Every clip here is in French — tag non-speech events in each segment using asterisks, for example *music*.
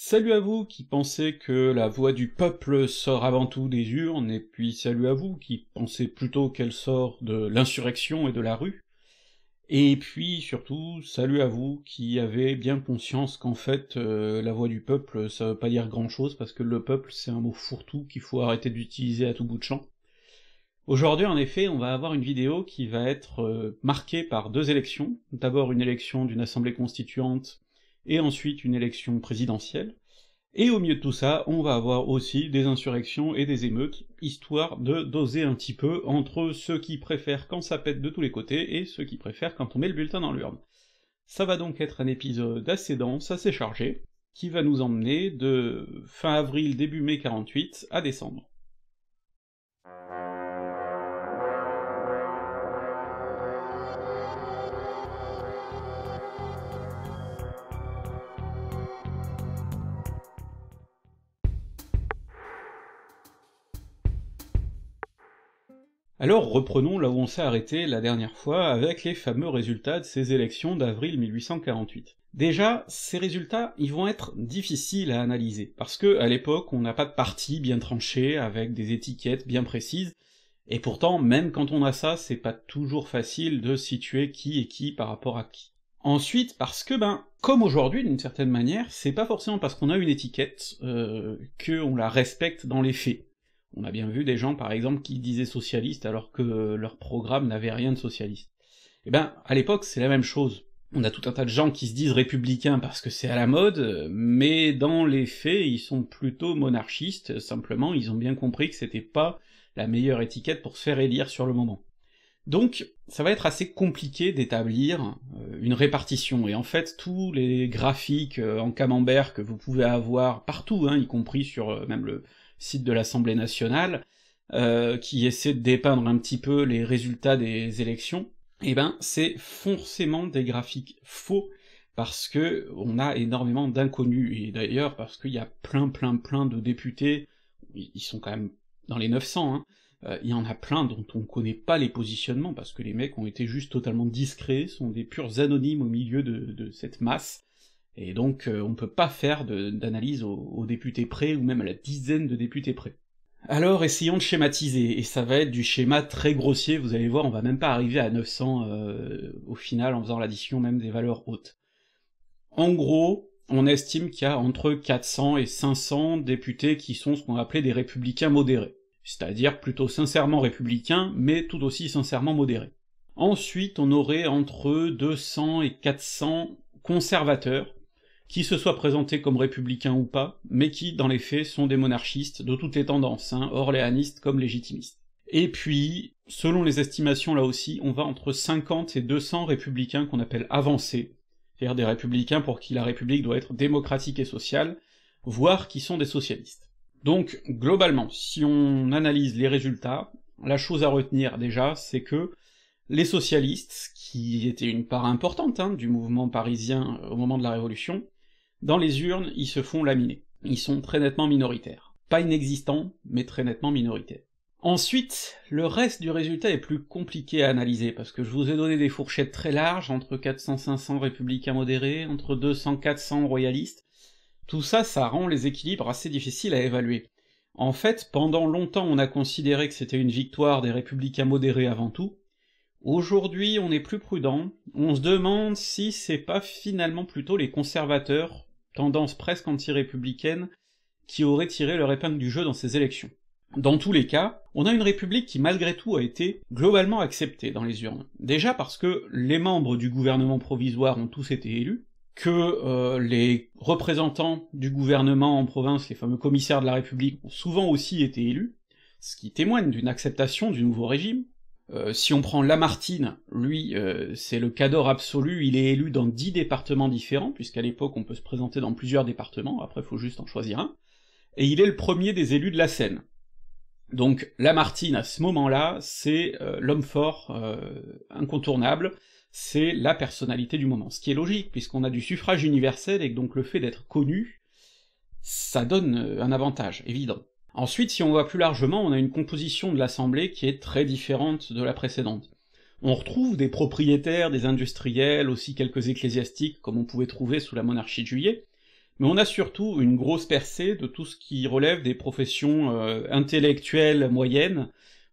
Salut à vous qui pensez que la voix du peuple sort avant tout des urnes, et puis salut à vous qui pensez plutôt qu'elle sort de l'insurrection et de la rue, et puis surtout salut à vous qui avez bien conscience qu'en fait euh, la voix du peuple ça veut pas dire grand chose parce que le peuple c'est un mot fourre-tout qu'il faut arrêter d'utiliser à tout bout de champ. Aujourd'hui, en effet, on va avoir une vidéo qui va être euh, marquée par deux élections. D'abord une élection d'une assemblée constituante et ensuite une élection présidentielle. Et au milieu de tout ça, on va avoir aussi des insurrections et des émeutes, histoire de doser un petit peu entre ceux qui préfèrent quand ça pète de tous les côtés et ceux qui préfèrent quand on met le bulletin dans l'urne. Ça va donc être un épisode assez dense, assez chargé, qui va nous emmener de fin avril, début mai 48 à décembre. Alors reprenons là où on s'est arrêté la dernière fois avec les fameux résultats de ces élections d'avril 1848. Déjà, ces résultats, ils vont être difficiles à analyser, parce que à l'époque, on n'a pas de parti bien tranché, avec des étiquettes bien précises, et pourtant, même quand on a ça, c'est pas toujours facile de situer qui est qui par rapport à qui. Ensuite, parce que ben, comme aujourd'hui d'une certaine manière, c'est pas forcément parce qu'on a une étiquette euh, que la respecte dans les faits. On a bien vu des gens, par exemple, qui disaient socialiste alors que leur programme n'avait rien de socialiste. Eh ben, à l'époque, c'est la même chose. On a tout un tas de gens qui se disent républicains parce que c'est à la mode, mais dans les faits, ils sont plutôt monarchistes, simplement ils ont bien compris que c'était pas la meilleure étiquette pour se faire élire sur le moment. Donc, ça va être assez compliqué d'établir euh, une répartition, et en fait, tous les graphiques euh, en camembert que vous pouvez avoir partout, hein, y compris sur euh, même le, site de l'Assemblée nationale, euh, qui essaie de dépeindre un petit peu les résultats des élections, eh ben c'est forcément des graphiques faux parce que on a énormément d'inconnus et d'ailleurs parce qu'il y a plein plein plein de députés, ils sont quand même dans les 900, hein, euh, il y en a plein dont on connaît pas les positionnements parce que les mecs ont été juste totalement discrets, sont des purs anonymes au milieu de cette masse. Et donc euh, on peut pas faire d'analyse aux, députés près, ou même à la dizaine de députés près. Alors essayons de schématiser, et ça va être du schéma très grossier, vous allez voir, on va même pas arriver à 900 euh, au final en faisant l'addition même des valeurs hautes. En gros, on estime qu'il y a entre 400 et 500 députés qui sont ce qu'on appelait des républicains modérés, c'est-à-dire plutôt sincèrement républicains, mais tout aussi sincèrement modérés. Ensuite, on aurait entre 200 et 400 conservateurs, qui se soient présentés comme républicains ou pas, mais qui, dans les faits, sont des monarchistes de toutes les tendances, hein, orléanistes comme légitimistes. Et puis, selon les estimations là aussi, on va entre 50 et 200 républicains qu'on appelle avancés, c'est-à-dire des républicains pour qui la République doit être démocratique et sociale, voire qui sont des socialistes. Donc, globalement, si on analyse les résultats, la chose à retenir déjà, c'est que les socialistes, qui étaient une part importante hein, du mouvement parisien au moment de la Révolution, dans les urnes, ils se font laminer. Ils sont très nettement minoritaires. Pas inexistants, mais très nettement minoritaires. Ensuite, le reste du résultat est plus compliqué à analyser, parce que je vous ai donné des fourchettes très larges, entre 400-500 républicains modérés, entre 200-400 royalistes. Tout ça, ça rend les équilibres assez difficiles à évaluer. En fait, pendant longtemps on a considéré que c'était une victoire des républicains modérés avant tout. Aujourd'hui on est plus prudent, on se demande si c'est pas finalement plutôt les conservateurs tendance presque anti-républicaine, qui aurait tiré leur épingle du jeu dans ces élections. Dans tous les cas, on a une république qui malgré tout a été globalement acceptée dans les urnes. Déjà parce que les membres du gouvernement provisoire ont tous été élus, que euh, les représentants du gouvernement en province, les fameux commissaires de la République, ont souvent aussi été élus, ce qui témoigne d'une acceptation du nouveau régime, euh, si on prend Lamartine, lui, euh, c'est le cador absolu, il est élu dans dix départements différents, puisqu'à l'époque on peut se présenter dans plusieurs départements, après faut juste en choisir un, et il est le premier des élus de la Seine. Donc Lamartine, à ce moment-là, c'est euh, l'homme fort incontournable, c'est la personnalité du moment, ce qui est logique, puisqu'on a du suffrage universel, et donc le fait d'être connu, ça donne un avantage, évident. Ensuite, si on voit plus largement, on a une composition de l'Assemblée qui est très différente de la précédente. On retrouve des propriétaires, des industriels, aussi quelques ecclésiastiques comme on pouvait trouver sous la monarchie de juillet, mais on a surtout une grosse percée de tout ce qui relève des professions euh, intellectuelles moyennes,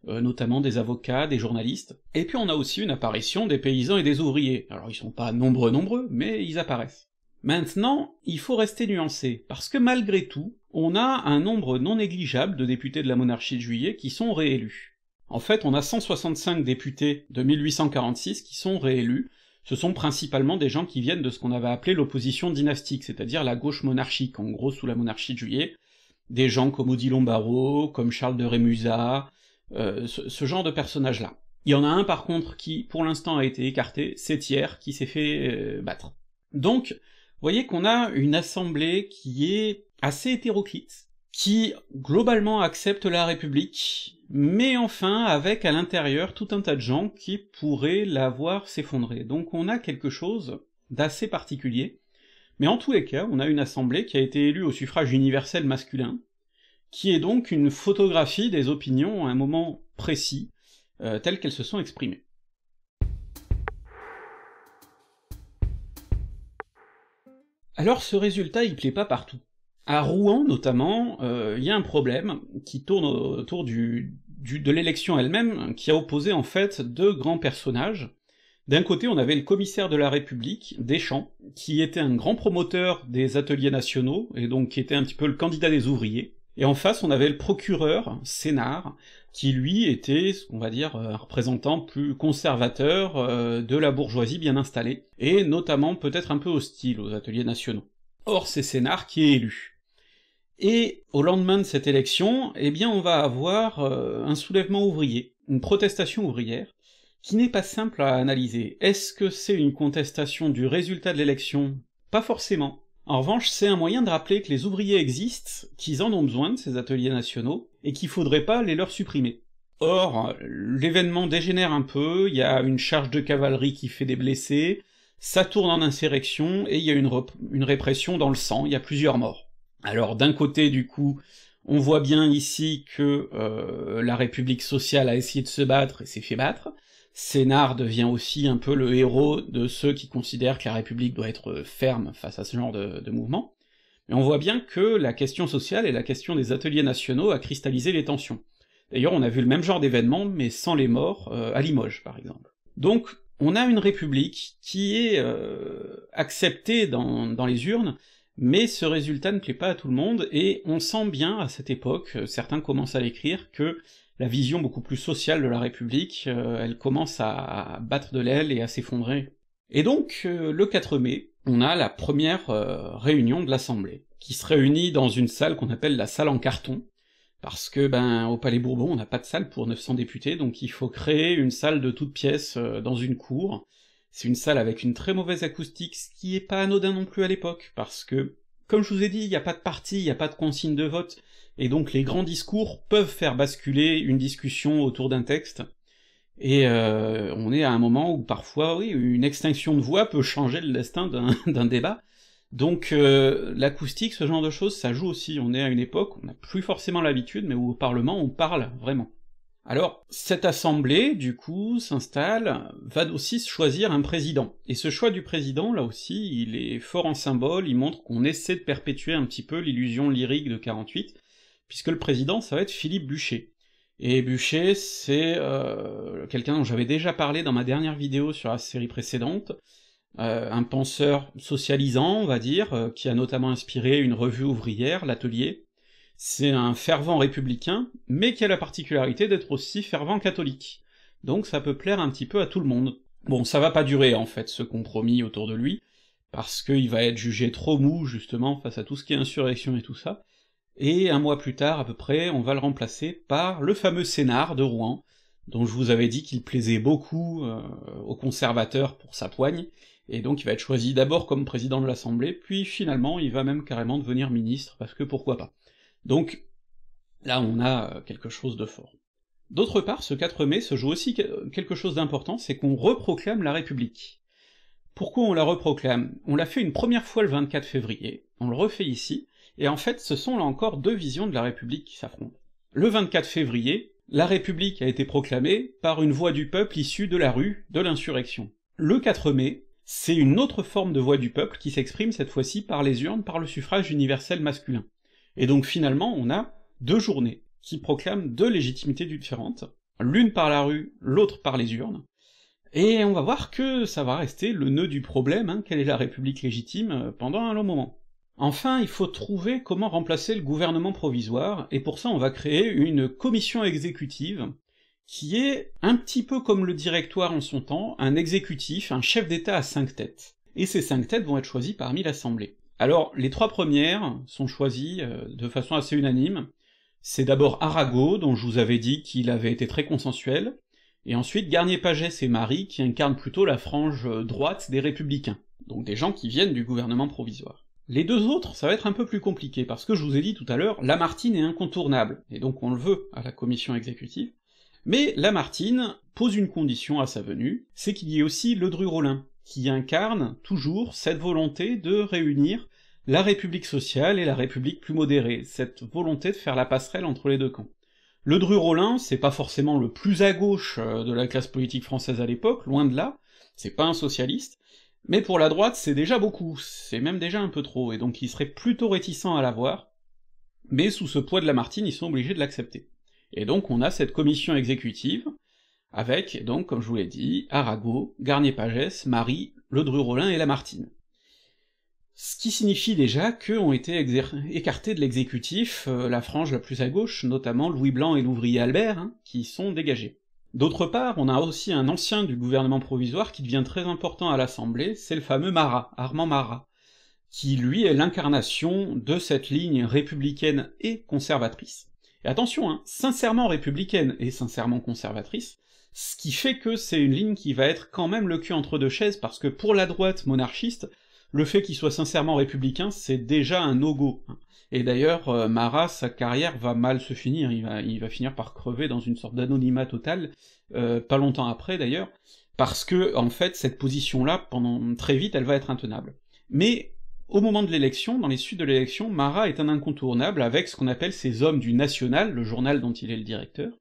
euh, notamment des avocats, des journalistes, et puis on a aussi une apparition des paysans et des ouvriers. Alors ils sont pas nombreux nombreux, mais ils apparaissent. Maintenant, il faut rester nuancé, parce que malgré tout, on a un nombre non négligeable de députés de la monarchie de juillet qui sont réélus. En fait, on a 165 députés de 1846 qui sont réélus, ce sont principalement des gens qui viennent de ce qu'on avait appelé l'opposition dynastique, c'est-à-dire la gauche monarchique, en gros sous la monarchie de juillet, des gens comme Odilon Barrault, comme Charles de Rémusat, euh, ce, genre de personnages-là. Il y en a un par contre qui, pour l'instant, a été écarté, c'est Thiers, qui s'est fait euh, battre. Donc, voyez qu'on a une assemblée qui est assez hétéroclite, qui globalement accepte la République, mais enfin avec à l'intérieur tout un tas de gens qui pourraient la voir s'effondrer. Donc on a quelque chose d'assez particulier, mais en tous les cas, on a une assemblée qui a été élue au suffrage universel masculin, qui est donc une photographie des opinions à un moment précis, euh, telles qu'elles se sont exprimées. Alors ce résultat, il plaît pas partout. À Rouen, notamment, euh, il y a un problème qui tourne autour du, du de l'élection elle-même, qui a opposé en fait deux grands personnages. D'un côté, on avait le commissaire de la République, Deschamps, qui était un grand promoteur des ateliers nationaux, et donc qui était un petit peu le candidat des ouvriers, et en face, on avait le procureur Sénard, qui lui était, on va dire, euh, un représentant plus conservateur euh, de la bourgeoisie bien installée, et notamment peut-être un peu hostile aux ateliers nationaux. Or, c'est Sénard qui est élu. Et au lendemain de cette élection, eh bien on va avoir euh, un soulèvement ouvrier, une protestation ouvrière, qui n'est pas simple à analyser. Est-ce que c'est une contestation du résultat de l'élection Pas forcément. En revanche, c'est un moyen de rappeler que les ouvriers existent, qu'ils en ont besoin de ces ateliers nationaux, et qu'il faudrait pas les leur supprimer. Or, l'événement dégénère un peu, il y a une charge de cavalerie qui fait des blessés, ça tourne en insurrection, et il y a une, répression dans le sang, il y a plusieurs morts. Alors d'un côté, du coup, on voit bien ici que euh, la République sociale a essayé de se battre et s'est fait battre, Sénard devient aussi un peu le héros de ceux qui considèrent que la République doit être euh, ferme face à ce genre de, mouvement, mais on voit bien que la question sociale et la question des ateliers nationaux a cristallisé les tensions. D'ailleurs on a vu le même genre d'événements, mais sans les morts, euh, à Limoges par exemple. Donc on a une République qui est euh, acceptée dans les urnes, mais ce résultat ne plaît pas à tout le monde, et on sent bien à cette époque, certains commencent à l'écrire, que la vision beaucoup plus sociale de la République, euh, elle commence à, battre de l'aile et à s'effondrer. Et donc, euh, le 4 mai, on a la première euh, réunion de l'Assemblée, qui se réunit dans une salle qu'on appelle la salle en carton, parce que ben au Palais Bourbon, on n'a pas de salle pour 900 députés, donc il faut créer une salle de toutes pièces dans une cour. C'est une salle avec une très mauvaise acoustique, ce qui est pas anodin non plus à l'époque, parce que comme je vous ai dit, il n'y a pas de parti, il n'y a pas de consigne de vote, et donc les grands discours peuvent faire basculer une discussion autour d'un texte, et euh, on est à un moment où parfois, oui, une extinction de voix peut changer le destin d'un *laughs* débat. Donc euh, l'acoustique, ce genre de choses, ça joue aussi. On est à une époque, on n'a plus forcément l'habitude, mais où au Parlement, on parle vraiment. Alors, cette assemblée, du coup, s'installe, va aussi choisir un président. Et ce choix du président, là aussi, il est fort en symbole, il montre qu'on essaie de perpétuer un petit peu l'illusion lyrique de 48, puisque le président, ça va être Philippe Bûcher. Et Bûcher, c'est euh, quelqu'un dont j'avais déjà parlé dans ma dernière vidéo sur la série précédente, euh, un penseur socialisant, on va dire, euh, qui a notamment inspiré une revue ouvrière, l'Atelier, c'est un fervent républicain, mais qui a la particularité d'être aussi fervent catholique. Donc ça peut plaire un petit peu à tout le monde. Bon, ça va pas durer en fait ce compromis autour de lui, parce qu'il va être jugé trop mou justement face à tout ce qui est insurrection et tout ça. Et un mois plus tard à peu près, on va le remplacer par le fameux Sénard de Rouen, dont je vous avais dit qu'il plaisait beaucoup euh, aux conservateurs pour sa poigne, et donc il va être choisi d'abord comme président de l'Assemblée, puis finalement il va même carrément devenir ministre, parce que pourquoi pas. Donc là on a euh, quelque chose de fort. D'autre part, ce 4 mai se joue aussi euh, quelque chose d'important, c'est qu'on reproclame la République. Pourquoi on la reproclame On l'a fait une première fois le 24 février, on le refait ici, et en fait ce sont là encore deux visions de la République qui s'affrontent. Le 24 février, la République a été proclamée par une voix du peuple issue de la rue, de l'insurrection. Le 4 mai, c'est une autre forme de voix du peuple qui s'exprime cette fois-ci par les urnes, par le suffrage universel masculin. Et donc finalement, on a deux journées qui proclament deux légitimités différentes, l'une par la rue, l'autre par les urnes, et on va voir que ça va rester le nœud du problème, hein, quelle est la République légitime euh, pendant un long moment. Enfin, il faut trouver comment remplacer le gouvernement provisoire, et pour ça on va créer une commission exécutive, qui est un petit peu comme le directoire en son temps, un exécutif, un chef d'État à cinq têtes. Et ces cinq têtes vont être choisies parmi l'Assemblée. Alors, les trois premières sont choisies euh, de façon assez unanime. C'est d'abord Arago, dont je vous avais dit qu'il avait été très consensuel, et ensuite Garnier-Pagès et Marie, qui incarnent plutôt la frange euh, droite des Républicains, donc des gens qui viennent du gouvernement provisoire. Les deux autres, ça va être un peu plus compliqué, parce que je vous ai dit tout à l'heure, Lamartine est incontournable, et donc on le veut à la commission exécutive, mais Lamartine pose une condition à sa venue, c'est qu'il y ait aussi Ledru-Rollin, qui incarne toujours cette volonté de réunir la République sociale et la République plus modérée, cette volonté de faire la passerelle entre les deux camps. Le Dru-Rollin, c'est pas forcément le plus à gauche euh, de la classe politique française à l'époque, loin de là, c'est pas un socialiste, mais pour la droite c'est déjà beaucoup, c'est même déjà un peu trop, et donc il serait plutôt réticent à l'avoir, mais sous ce poids de Lamartine ils sont obligés de l'accepter. Et donc on a cette commission exécutive, avec donc, comme je vous l'ai dit, Arago, Garnier-Pagès, Marie, Ledru-Rollin et Lamartine. Ce qui signifie déjà que ont été écartés de l'exécutif euh, la frange la plus à gauche, notamment Louis Blanc et l'ouvrier Albert, hein, qui sont dégagés. D'autre part, on a aussi un ancien du gouvernement provisoire qui devient très important à l'Assemblée, c'est le fameux Marat, Armand Marat, qui lui est l'incarnation de cette ligne républicaine et conservatrice. Et attention, hein, sincèrement républicaine et sincèrement conservatrice, ce qui fait que c'est une ligne qui va être quand même le cul entre deux chaises, parce que pour la droite monarchiste, le fait qu'il soit sincèrement républicain, c'est déjà un no hein. Et d'ailleurs, euh, Marat, sa carrière va mal se finir, il va, finir par crever dans une sorte d'anonymat total, euh, pas longtemps après d'ailleurs, parce que, en fait, cette position-là, pendant très vite, elle va être intenable. Mais au moment de l'élection, dans les suites de l'élection, Marat est un incontournable avec ce qu'on appelle ses hommes du National, le journal dont il est le directeur,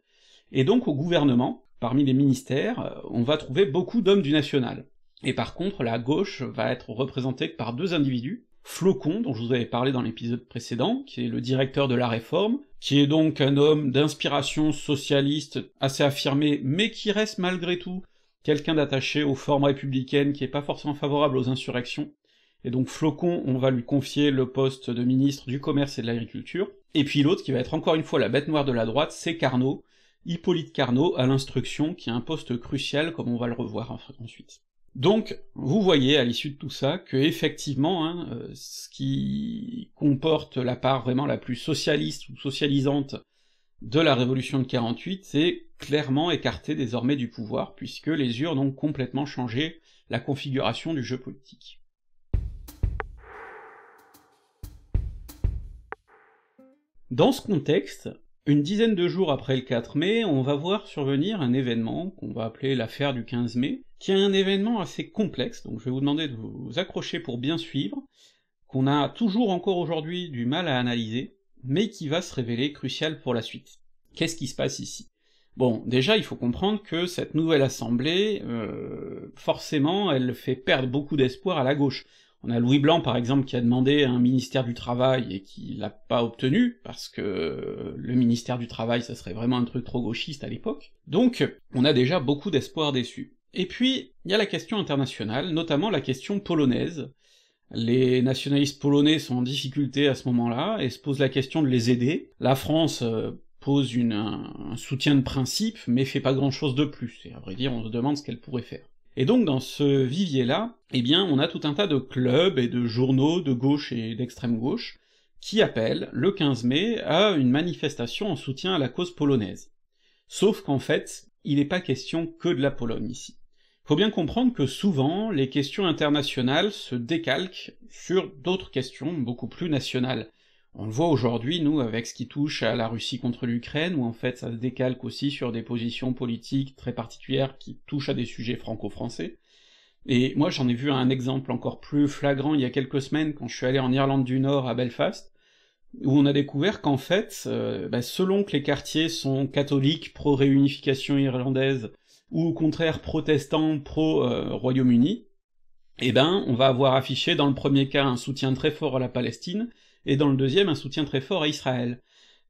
et donc au gouvernement, parmi les ministères, euh, on va trouver beaucoup d'hommes du national. Et par contre, la gauche va être représentée par deux individus, Flocon, dont je vous avais parlé dans l'épisode précédent, qui est le directeur de la réforme, qui est donc un homme d'inspiration socialiste assez affirmé, mais qui reste malgré tout quelqu'un d'attaché aux formes républicaines, qui est pas forcément favorable aux insurrections, et donc Flocon, on va lui confier le poste de ministre du Commerce et de l'Agriculture, et puis l'autre qui va être encore une fois la bête noire de la droite, c'est Carnot, Hippolyte Carnot à l'instruction, qui a un poste crucial, comme on va le revoir ensuite. Donc, vous voyez à l'issue de tout ça que effectivement, hein, euh, ce qui comporte la part vraiment la plus socialiste ou socialisante de la révolution de 48, c'est clairement écarté désormais du pouvoir, puisque les urnes ont complètement changé la configuration du jeu politique. Dans ce contexte, une dizaine de jours après le 4 mai, on va voir survenir un événement qu'on va appeler l'affaire du 15 mai, qui est un événement assez complexe, donc je vais vous demander de vous accrocher pour bien suivre, qu'on a toujours encore aujourd'hui du mal à analyser, mais qui va se révéler crucial pour la suite. Qu'est-ce qui se passe ici Bon, déjà, il faut comprendre que cette nouvelle assemblée, euh, forcément, elle fait perdre beaucoup d'espoir à la gauche. On a Louis Blanc, par exemple, qui a demandé un ministère du Travail et qui l'a pas obtenu, parce que le ministère du Travail, ça serait vraiment un truc trop gauchiste à l'époque. Donc, on a déjà beaucoup d'espoir déçu. Et puis, il y a la question internationale, notamment la question polonaise. Les nationalistes polonais sont en difficulté à ce moment-là, et se posent la question de les aider. La France euh, pose un soutien de principe, mais fait pas grand-chose de plus, et à vrai dire, on se demande ce qu'elle pourrait faire. Et donc dans ce vivier-là, eh bien on a tout un tas de clubs et de journaux de gauche et d'extrême gauche qui appellent, le 15 mai, à une manifestation en soutien à la cause polonaise. Sauf qu'en fait, il n'est pas question que de la Pologne ici. Faut bien comprendre que souvent, les questions internationales se décalquent sur d'autres questions beaucoup plus nationales. On le voit aujourd'hui, nous, avec ce qui touche à la Russie contre l'Ukraine, où en fait ça se décalque aussi sur des positions politiques très particulières qui touchent à des sujets franco-français. Et moi j'en ai vu un exemple encore plus flagrant il y a quelques semaines quand je suis allé en Irlande du Nord à Belfast, où on a découvert qu'en fait, euh, bah, selon que les quartiers sont catholiques, pro-réunification irlandaise, ou au contraire protestants, pro-Royaume-Uni, eh ben on va avoir affiché dans le premier cas un soutien très fort à la Palestine, et dans le deuxième un soutien très fort à Israël.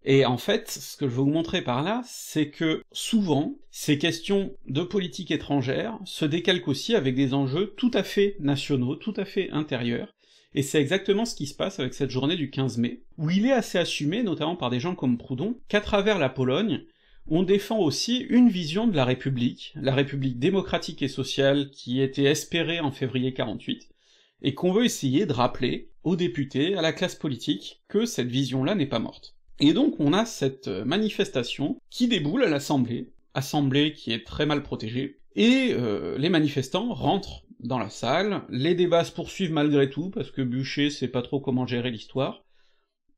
Et en fait, ce que je veux vous montrer par là, c'est que souvent, ces questions de politique étrangère se décalquent aussi avec des enjeux tout à fait nationaux, tout à fait intérieurs, et c'est exactement ce qui se passe avec cette journée du 15 mai, où il est assez assumé, notamment par des gens comme Proudhon, qu'à travers la Pologne, on défend aussi une vision de la République, la République démocratique et sociale qui était espérée en février 48, et qu'on veut essayer de rappeler aux députés, à la classe politique, que cette vision-là n'est pas morte. Et donc on a cette euh, manifestation qui déboule à l'Assemblée, Assemblée qui est très mal protégée, et euh, les manifestants rentrent dans la salle, les débats se poursuivent malgré tout, parce que Bûcher sait pas trop comment gérer l'histoire,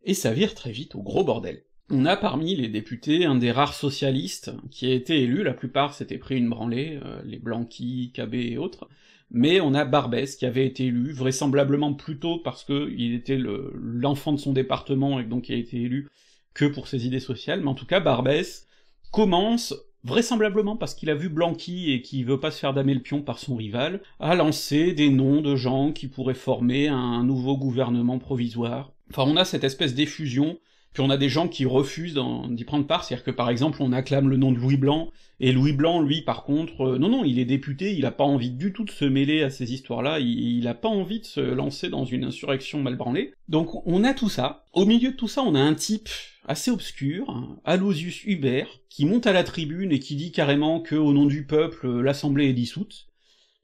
et ça vire très vite au gros bordel. On a parmi les députés un des rares socialistes qui a été élu, la plupart s'étaient pris une branlée, euh, les Blanqui, Cabé et autres, mais on a Barbès qui avait été élu, vraisemblablement plus tôt parce qu'il était l'enfant de son département et donc il a été élu que pour ses idées sociales, mais en tout cas Barbès commence, vraisemblablement parce qu'il a vu Blanqui et qu'il veut pas se faire damer le pion par son rival, à lancer des noms de gens qui pourraient former un nouveau gouvernement provisoire. Enfin on a cette espèce d'effusion, puis on a des gens qui refusent d'y prendre part, c'est-à-dire que par exemple on acclame le nom de Louis Blanc, et Louis Blanc, lui, par contre, euh, non, non, il est député, il a pas envie du tout de se mêler à ces histoires-là, il, a pas envie de se lancer dans une insurrection mal branlée. Donc on a tout ça. Au milieu de tout ça, on a un type assez obscur, hein, Aloysius Hubert, qui monte à la tribune et qui dit carrément que, au nom du peuple, l'Assemblée est dissoute.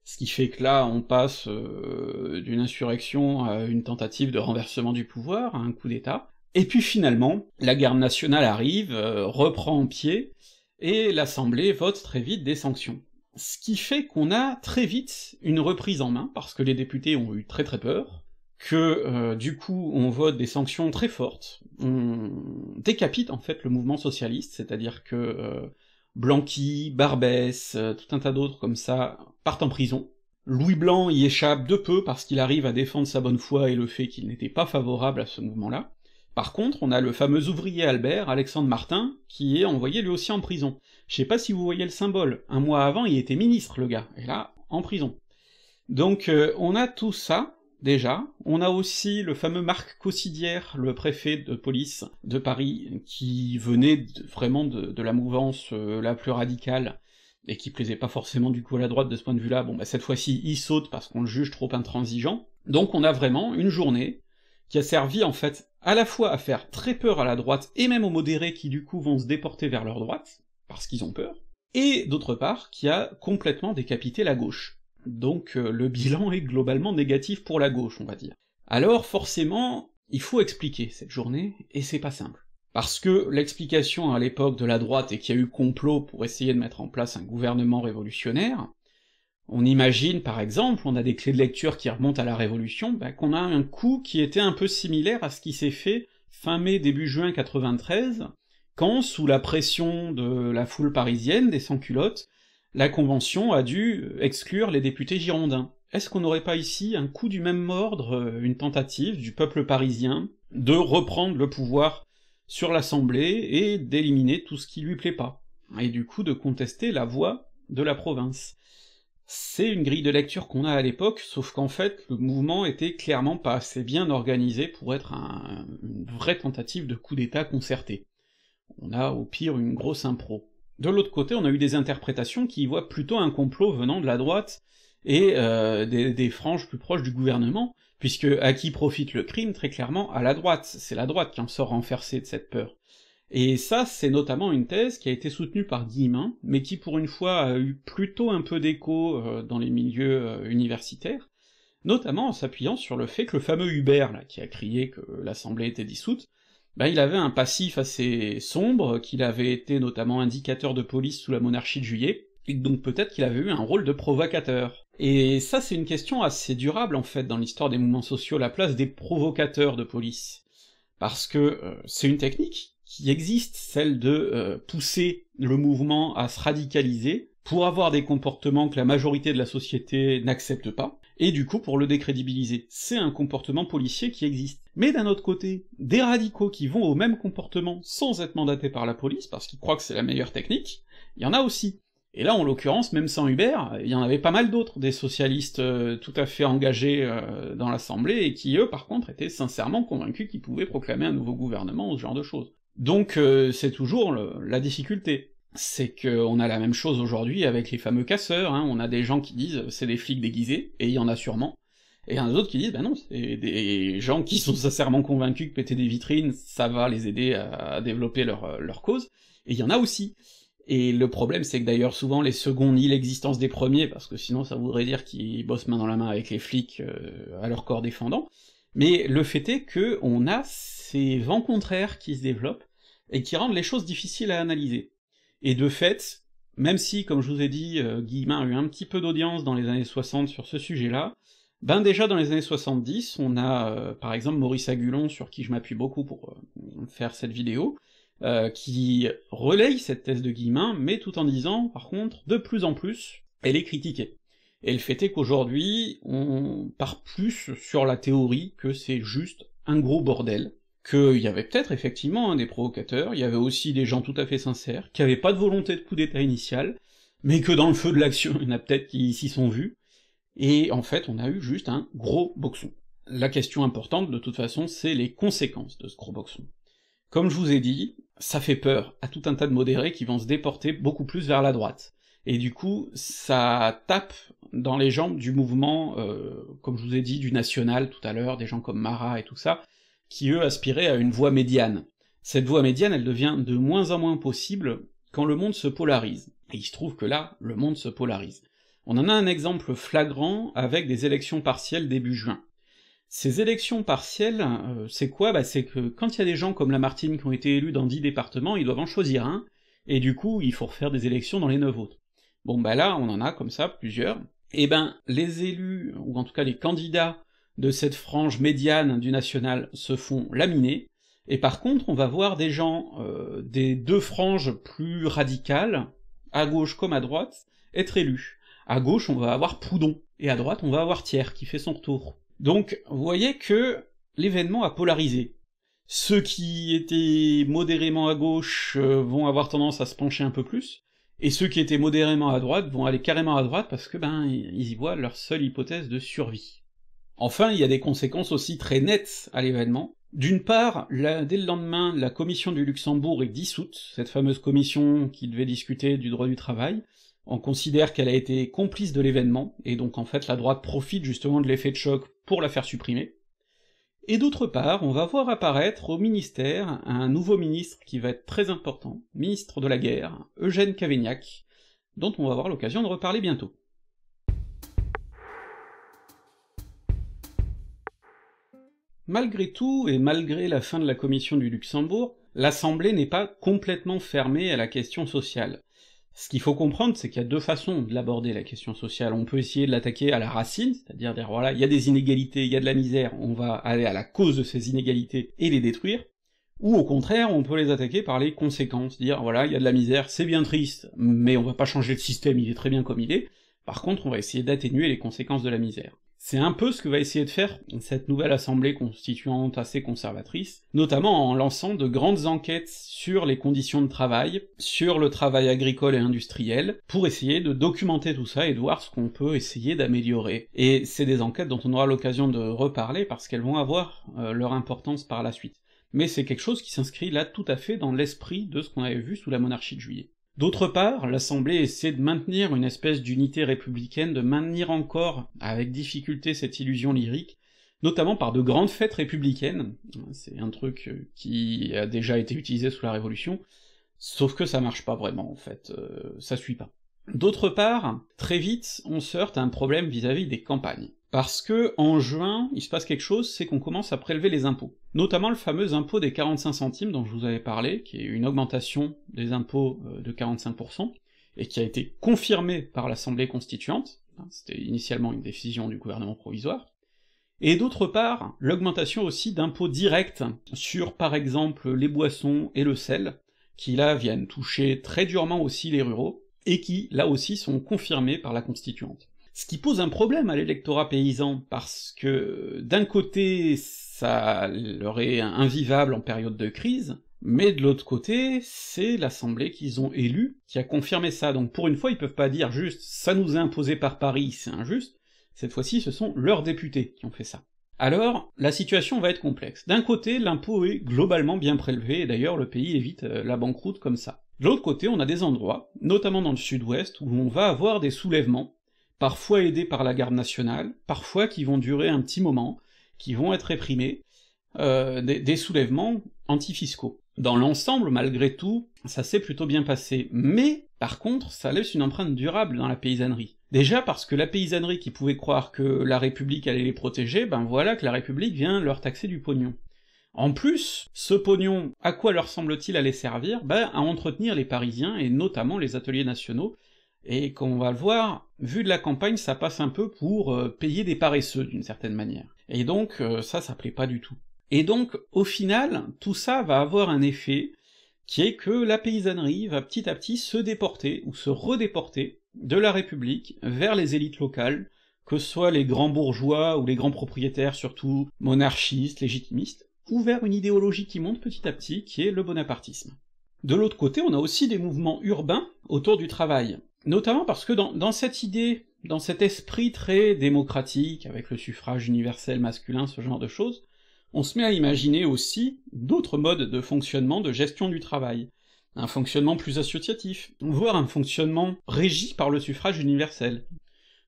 Ce qui fait que là, on passe euh, d'une insurrection à une tentative de renversement du pouvoir, à un coup d'État. Et puis finalement, la garde nationale arrive, euh, reprend en pied, et l'Assemblée vote très vite des sanctions. Ce qui fait qu'on a très vite une reprise en main, parce que les députés ont eu très très peur, que euh, du coup on vote des sanctions très fortes, on décapite en fait le mouvement socialiste, c'est-à-dire que euh, Blanqui, Barbès, euh, tout un tas d'autres comme ça partent en prison. Louis Blanc y échappe de peu parce qu'il arrive à défendre sa bonne foi et le fait qu'il n'était pas favorable à ce mouvement-là. Par contre, on a le fameux ouvrier Albert, Alexandre Martin, qui est envoyé lui aussi en prison. Je sais pas si vous voyez le symbole, un mois avant il était ministre le gars, et là, en prison. Donc euh, on a tout ça, déjà. On a aussi le fameux Marc Cossidière, le préfet de police de Paris, qui venait vraiment de, la mouvance euh, la plus radicale, et qui plaisait pas forcément du coup à la droite de ce point de vue-là. Bon bah cette fois-ci, il saute parce qu'on le juge trop intransigeant. Donc on a vraiment une journée qui a servi en fait à la fois à faire très peur à la droite et même aux modérés qui du coup vont se déporter vers leur droite, parce qu'ils ont peur, et d'autre part qui a complètement décapité la gauche. Donc euh, le bilan est globalement négatif pour la gauche, on va dire. Alors forcément, il faut expliquer cette journée, et c'est pas simple. Parce que l'explication à l'époque de la droite et qu'il y a eu complot pour essayer de mettre en place un gouvernement révolutionnaire, on imagine, par exemple, on a des clés de lecture qui remontent à la Révolution, bah, qu'on a un coup qui était un peu similaire à ce qui s'est fait fin mai, début juin 93, quand, sous la pression de la foule parisienne, des sans-culottes, la Convention a dû exclure les députés girondins. Est-ce qu'on n'aurait pas ici un coup du même ordre, euh, une tentative du peuple parisien de reprendre le pouvoir sur l'Assemblée et d'éliminer tout ce qui lui plaît pas, et du coup de contester la voix de la province c'est une grille de lecture qu'on a à l'époque, sauf qu'en fait, le mouvement était clairement pas assez bien organisé pour être une vraie tentative de coup d'État concerté. On a au pire une grosse impro. De l'autre côté, on a eu des interprétations qui y voient plutôt un complot venant de la droite et euh, des, des franges plus proches du gouvernement, puisque à qui profite le crime, très clairement, à la droite, c'est la droite qui en sort renversée de cette peur. Et ça, c'est notamment une thèse qui a été soutenue par Guillemin, mais qui pour une fois a eu plutôt un peu d'écho euh, dans les milieux euh, universitaires, notamment en s'appuyant sur le fait que le fameux Hubert, là, qui a crié que l'Assemblée était dissoute, ben, il avait un passif assez sombre, qu'il avait été notamment indicateur de police sous la monarchie de juillet, et donc peut-être qu'il avait eu un rôle de provocateur. Et ça, c'est une question assez durable, en fait, dans l'histoire des mouvements sociaux, la place des provocateurs de police. Parce que euh, c'est une technique qui existe, celle de euh, pousser le mouvement à se radicaliser pour avoir des comportements que la majorité de la société n'accepte pas, et du coup pour le décrédibiliser. C'est un comportement policier qui existe. Mais d'un autre côté, des radicaux qui vont au même comportement sans être mandatés par la police, parce qu'ils croient que c'est la meilleure technique, il y en a aussi. Et là, en l'occurrence, même sans Hubert, il y en avait pas mal d'autres, des socialistes euh, tout à fait engagés euh, dans l'Assemblée, et qui, eux, par contre, étaient sincèrement convaincus qu'ils pouvaient proclamer un nouveau gouvernement ou ce genre de choses. Donc euh, c'est toujours la difficulté. C'est qu'on a la même chose aujourd'hui avec les fameux casseurs, hein, on a des gens qui disent c'est des flics déguisés, et il y en a sûrement, et il y en a d'autres qui disent ben non, c'est des gens qui sont sincèrement convaincus que péter des vitrines, ça va les aider à, développer leur, euh, leur cause, et il y en a aussi. Et le problème, c'est que d'ailleurs souvent les seconds nient l'existence des premiers, parce que sinon ça voudrait dire qu'ils bossent main dans la main avec les flics euh, à leur corps défendant, mais le fait est que on a ces vents contraires qui se développent et qui rendent les choses difficiles à analyser. Et de fait, même si, comme je vous ai dit, euh, Guillemin a eu un petit peu d'audience dans les années 60 sur ce sujet-là, ben déjà dans les années 70, on a euh, par exemple Maurice Agulon, sur qui je m'appuie beaucoup pour euh, faire cette vidéo, qui relaye cette thèse de Guillemin, mais tout en disant, par contre, de plus en plus, elle est critiquée. Et le fait est qu'aujourd'hui, on part plus sur la théorie que c'est juste un gros bordel, qu'il y avait peut-être effectivement hein, des provocateurs, il y avait aussi des gens tout à fait sincères, qui avaient pas de volonté de coup d'état initial, mais que dans le feu de l'action, *laughs* il y en a peut-être qui s'y sont vus, et en fait on a eu juste un gros boxon. La question importante de toute façon, c'est les conséquences de ce gros boxon. Comme je vous ai dit, ça fait peur à tout un tas de modérés qui vont se déporter beaucoup plus vers la droite, et du coup ça tape dans les jambes du mouvement, euh, comme je vous ai dit, du national tout à l'heure, des gens comme Marat et tout ça, qui eux aspiraient à une voie médiane. Cette voie médiane, elle devient de moins en moins possible quand le monde se polarise. Et il se trouve que là, le monde se polarise. On en a un exemple flagrant avec des élections partielles début juin. Ces élections partielles, euh, c'est quoi Bah c'est que quand il y a des gens comme Lamartine qui ont été élus dans 10 départements, ils doivent en choisir un, et du coup, il faut refaire des élections dans les 9 autres. Bon bah là, on en a comme ça plusieurs. Et eh ben, les élus, ou en tout cas les candidats de cette frange médiane du national se font laminer, et par contre on va voir des gens euh, des deux franges plus radicales, à gauche comme à droite, être élus. À gauche on va avoir Poudon, et à droite on va avoir Thiers qui fait son retour. Donc vous voyez que l'événement a polarisé. Ceux qui étaient modérément à gauche euh, vont avoir tendance à se pencher un peu plus, et ceux qui étaient modérément à droite vont aller carrément à droite parce que ben ils y voient leur seule hypothèse de survie. Enfin, il y a des conséquences aussi très nettes à l'événement. D'une part, dès le lendemain, la commission du Luxembourg est dissoute, cette fameuse commission qui devait discuter du droit du travail. On considère qu'elle a été complice de l'événement, et donc en fait la droite profite justement de l'effet de choc pour la faire supprimer. Et d'autre part, on va voir apparaître au ministère un nouveau ministre qui va être très important, ministre de la guerre, Eugène Cavaignac, dont on va avoir l'occasion de reparler bientôt. Malgré tout, et malgré la fin de la Commission du Luxembourg, l'Assemblée n'est pas complètement fermée à la question sociale. Ce qu'il faut comprendre, c'est qu'il y a deux façons de l'aborder, la question sociale. On peut essayer de l'attaquer à la racine, c'est-à-dire dire, voilà, il y a des inégalités, il y a de la misère, on va aller à la cause de ces inégalités et les détruire. Ou au contraire, on peut les attaquer par les conséquences, dire, voilà, il y a de la misère, c'est bien triste, mais on va pas changer le système, il est très bien comme il est. Par contre, on va essayer d'atténuer les conséquences de la misère. C'est un peu ce que va essayer de faire cette nouvelle assemblée constituante assez conservatrice, notamment en lançant de grandes enquêtes sur les conditions de travail, sur le travail agricole et industriel, pour essayer de documenter tout ça et de voir ce qu'on peut essayer d'améliorer. Et c'est des enquêtes dont on aura l'occasion de reparler parce qu'elles vont avoir euh, leur importance par la suite. Mais c'est quelque chose qui s'inscrit là tout à fait dans l'esprit de ce qu'on avait vu sous la monarchie de juillet. D'autre part, l'Assemblée essaie de maintenir une espèce d'unité républicaine, de maintenir encore avec difficulté cette illusion lyrique, notamment par de grandes fêtes républicaines, c'est un truc euh, qui a déjà été utilisé sous la Révolution, sauf que ça marche pas vraiment en fait, euh, ça suit pas. D'autre part, très vite, on se heurte à un problème vis à -vis des campagnes, parce que en juin, il se passe quelque chose, c'est qu'on commence à prélever les impôts notamment le fameux impôt des 45 centimes dont je vous avais parlé, qui est une augmentation des impôts euh, de 45%, et qui a été confirmée par l'Assemblée constituante, hein, c'était initialement une décision du gouvernement provisoire, et d'autre part, l'augmentation aussi d'impôts directs sur par exemple les boissons et le sel, qui là viennent toucher très durement aussi les ruraux, et qui là aussi sont confirmés par la constituante. Ce qui pose un problème à l'électorat paysan, parce que d'un côté ça leur est invivable en période de crise, mais de l'autre côté, c'est l'assemblée qu'ils ont élue qui a confirmé ça, donc pour une fois ils peuvent pas dire juste « ça nous est imposé par Paris, c'est injuste », cette fois-ci ce sont leurs députés qui ont fait ça. Alors, la situation va être complexe. D'un côté, l'impôt est globalement bien prélevé, et d'ailleurs le pays évite euh, la banqueroute comme ça. De l'autre côté, on a des endroits, notamment dans le sud-ouest, où on va avoir des soulèvements, parfois aidés par la garde nationale, parfois qui vont durer un petit moment, qui vont être réprimés, euh, des, soulèvements antifiscaux. Dans l'ensemble, malgré tout, ça s'est plutôt bien passé, mais par contre, ça laisse une empreinte durable dans la paysannerie. Déjà parce que la paysannerie qui pouvait croire que la République allait les protéger, ben voilà que la République vient leur taxer du pognon. En plus, ce pognon, à quoi leur semble-t-il aller servir Ben à entretenir les Parisiens, et notamment les ateliers nationaux, et comme on va le voir, vu de la campagne, ça passe un peu pour euh, payer des paresseux d'une certaine manière. Et donc euh, ça, ça plaît pas du tout. Et donc, au final, tout ça va avoir un effet qui est que la paysannerie va petit à petit se déporter, ou se redéporter, de la République vers les élites locales, que ce soit les grands bourgeois ou les grands propriétaires surtout, monarchistes, légitimistes, ou vers une idéologie qui monte petit à petit, qui est le bonapartisme. De l'autre côté, on a aussi des mouvements urbains autour du travail, notamment parce que dans cette idée dans cet esprit très démocratique, avec le suffrage universel masculin, ce genre de choses, on se met à imaginer aussi d'autres modes de fonctionnement de gestion du travail, un fonctionnement plus associatif, voire un fonctionnement régi par le suffrage universel.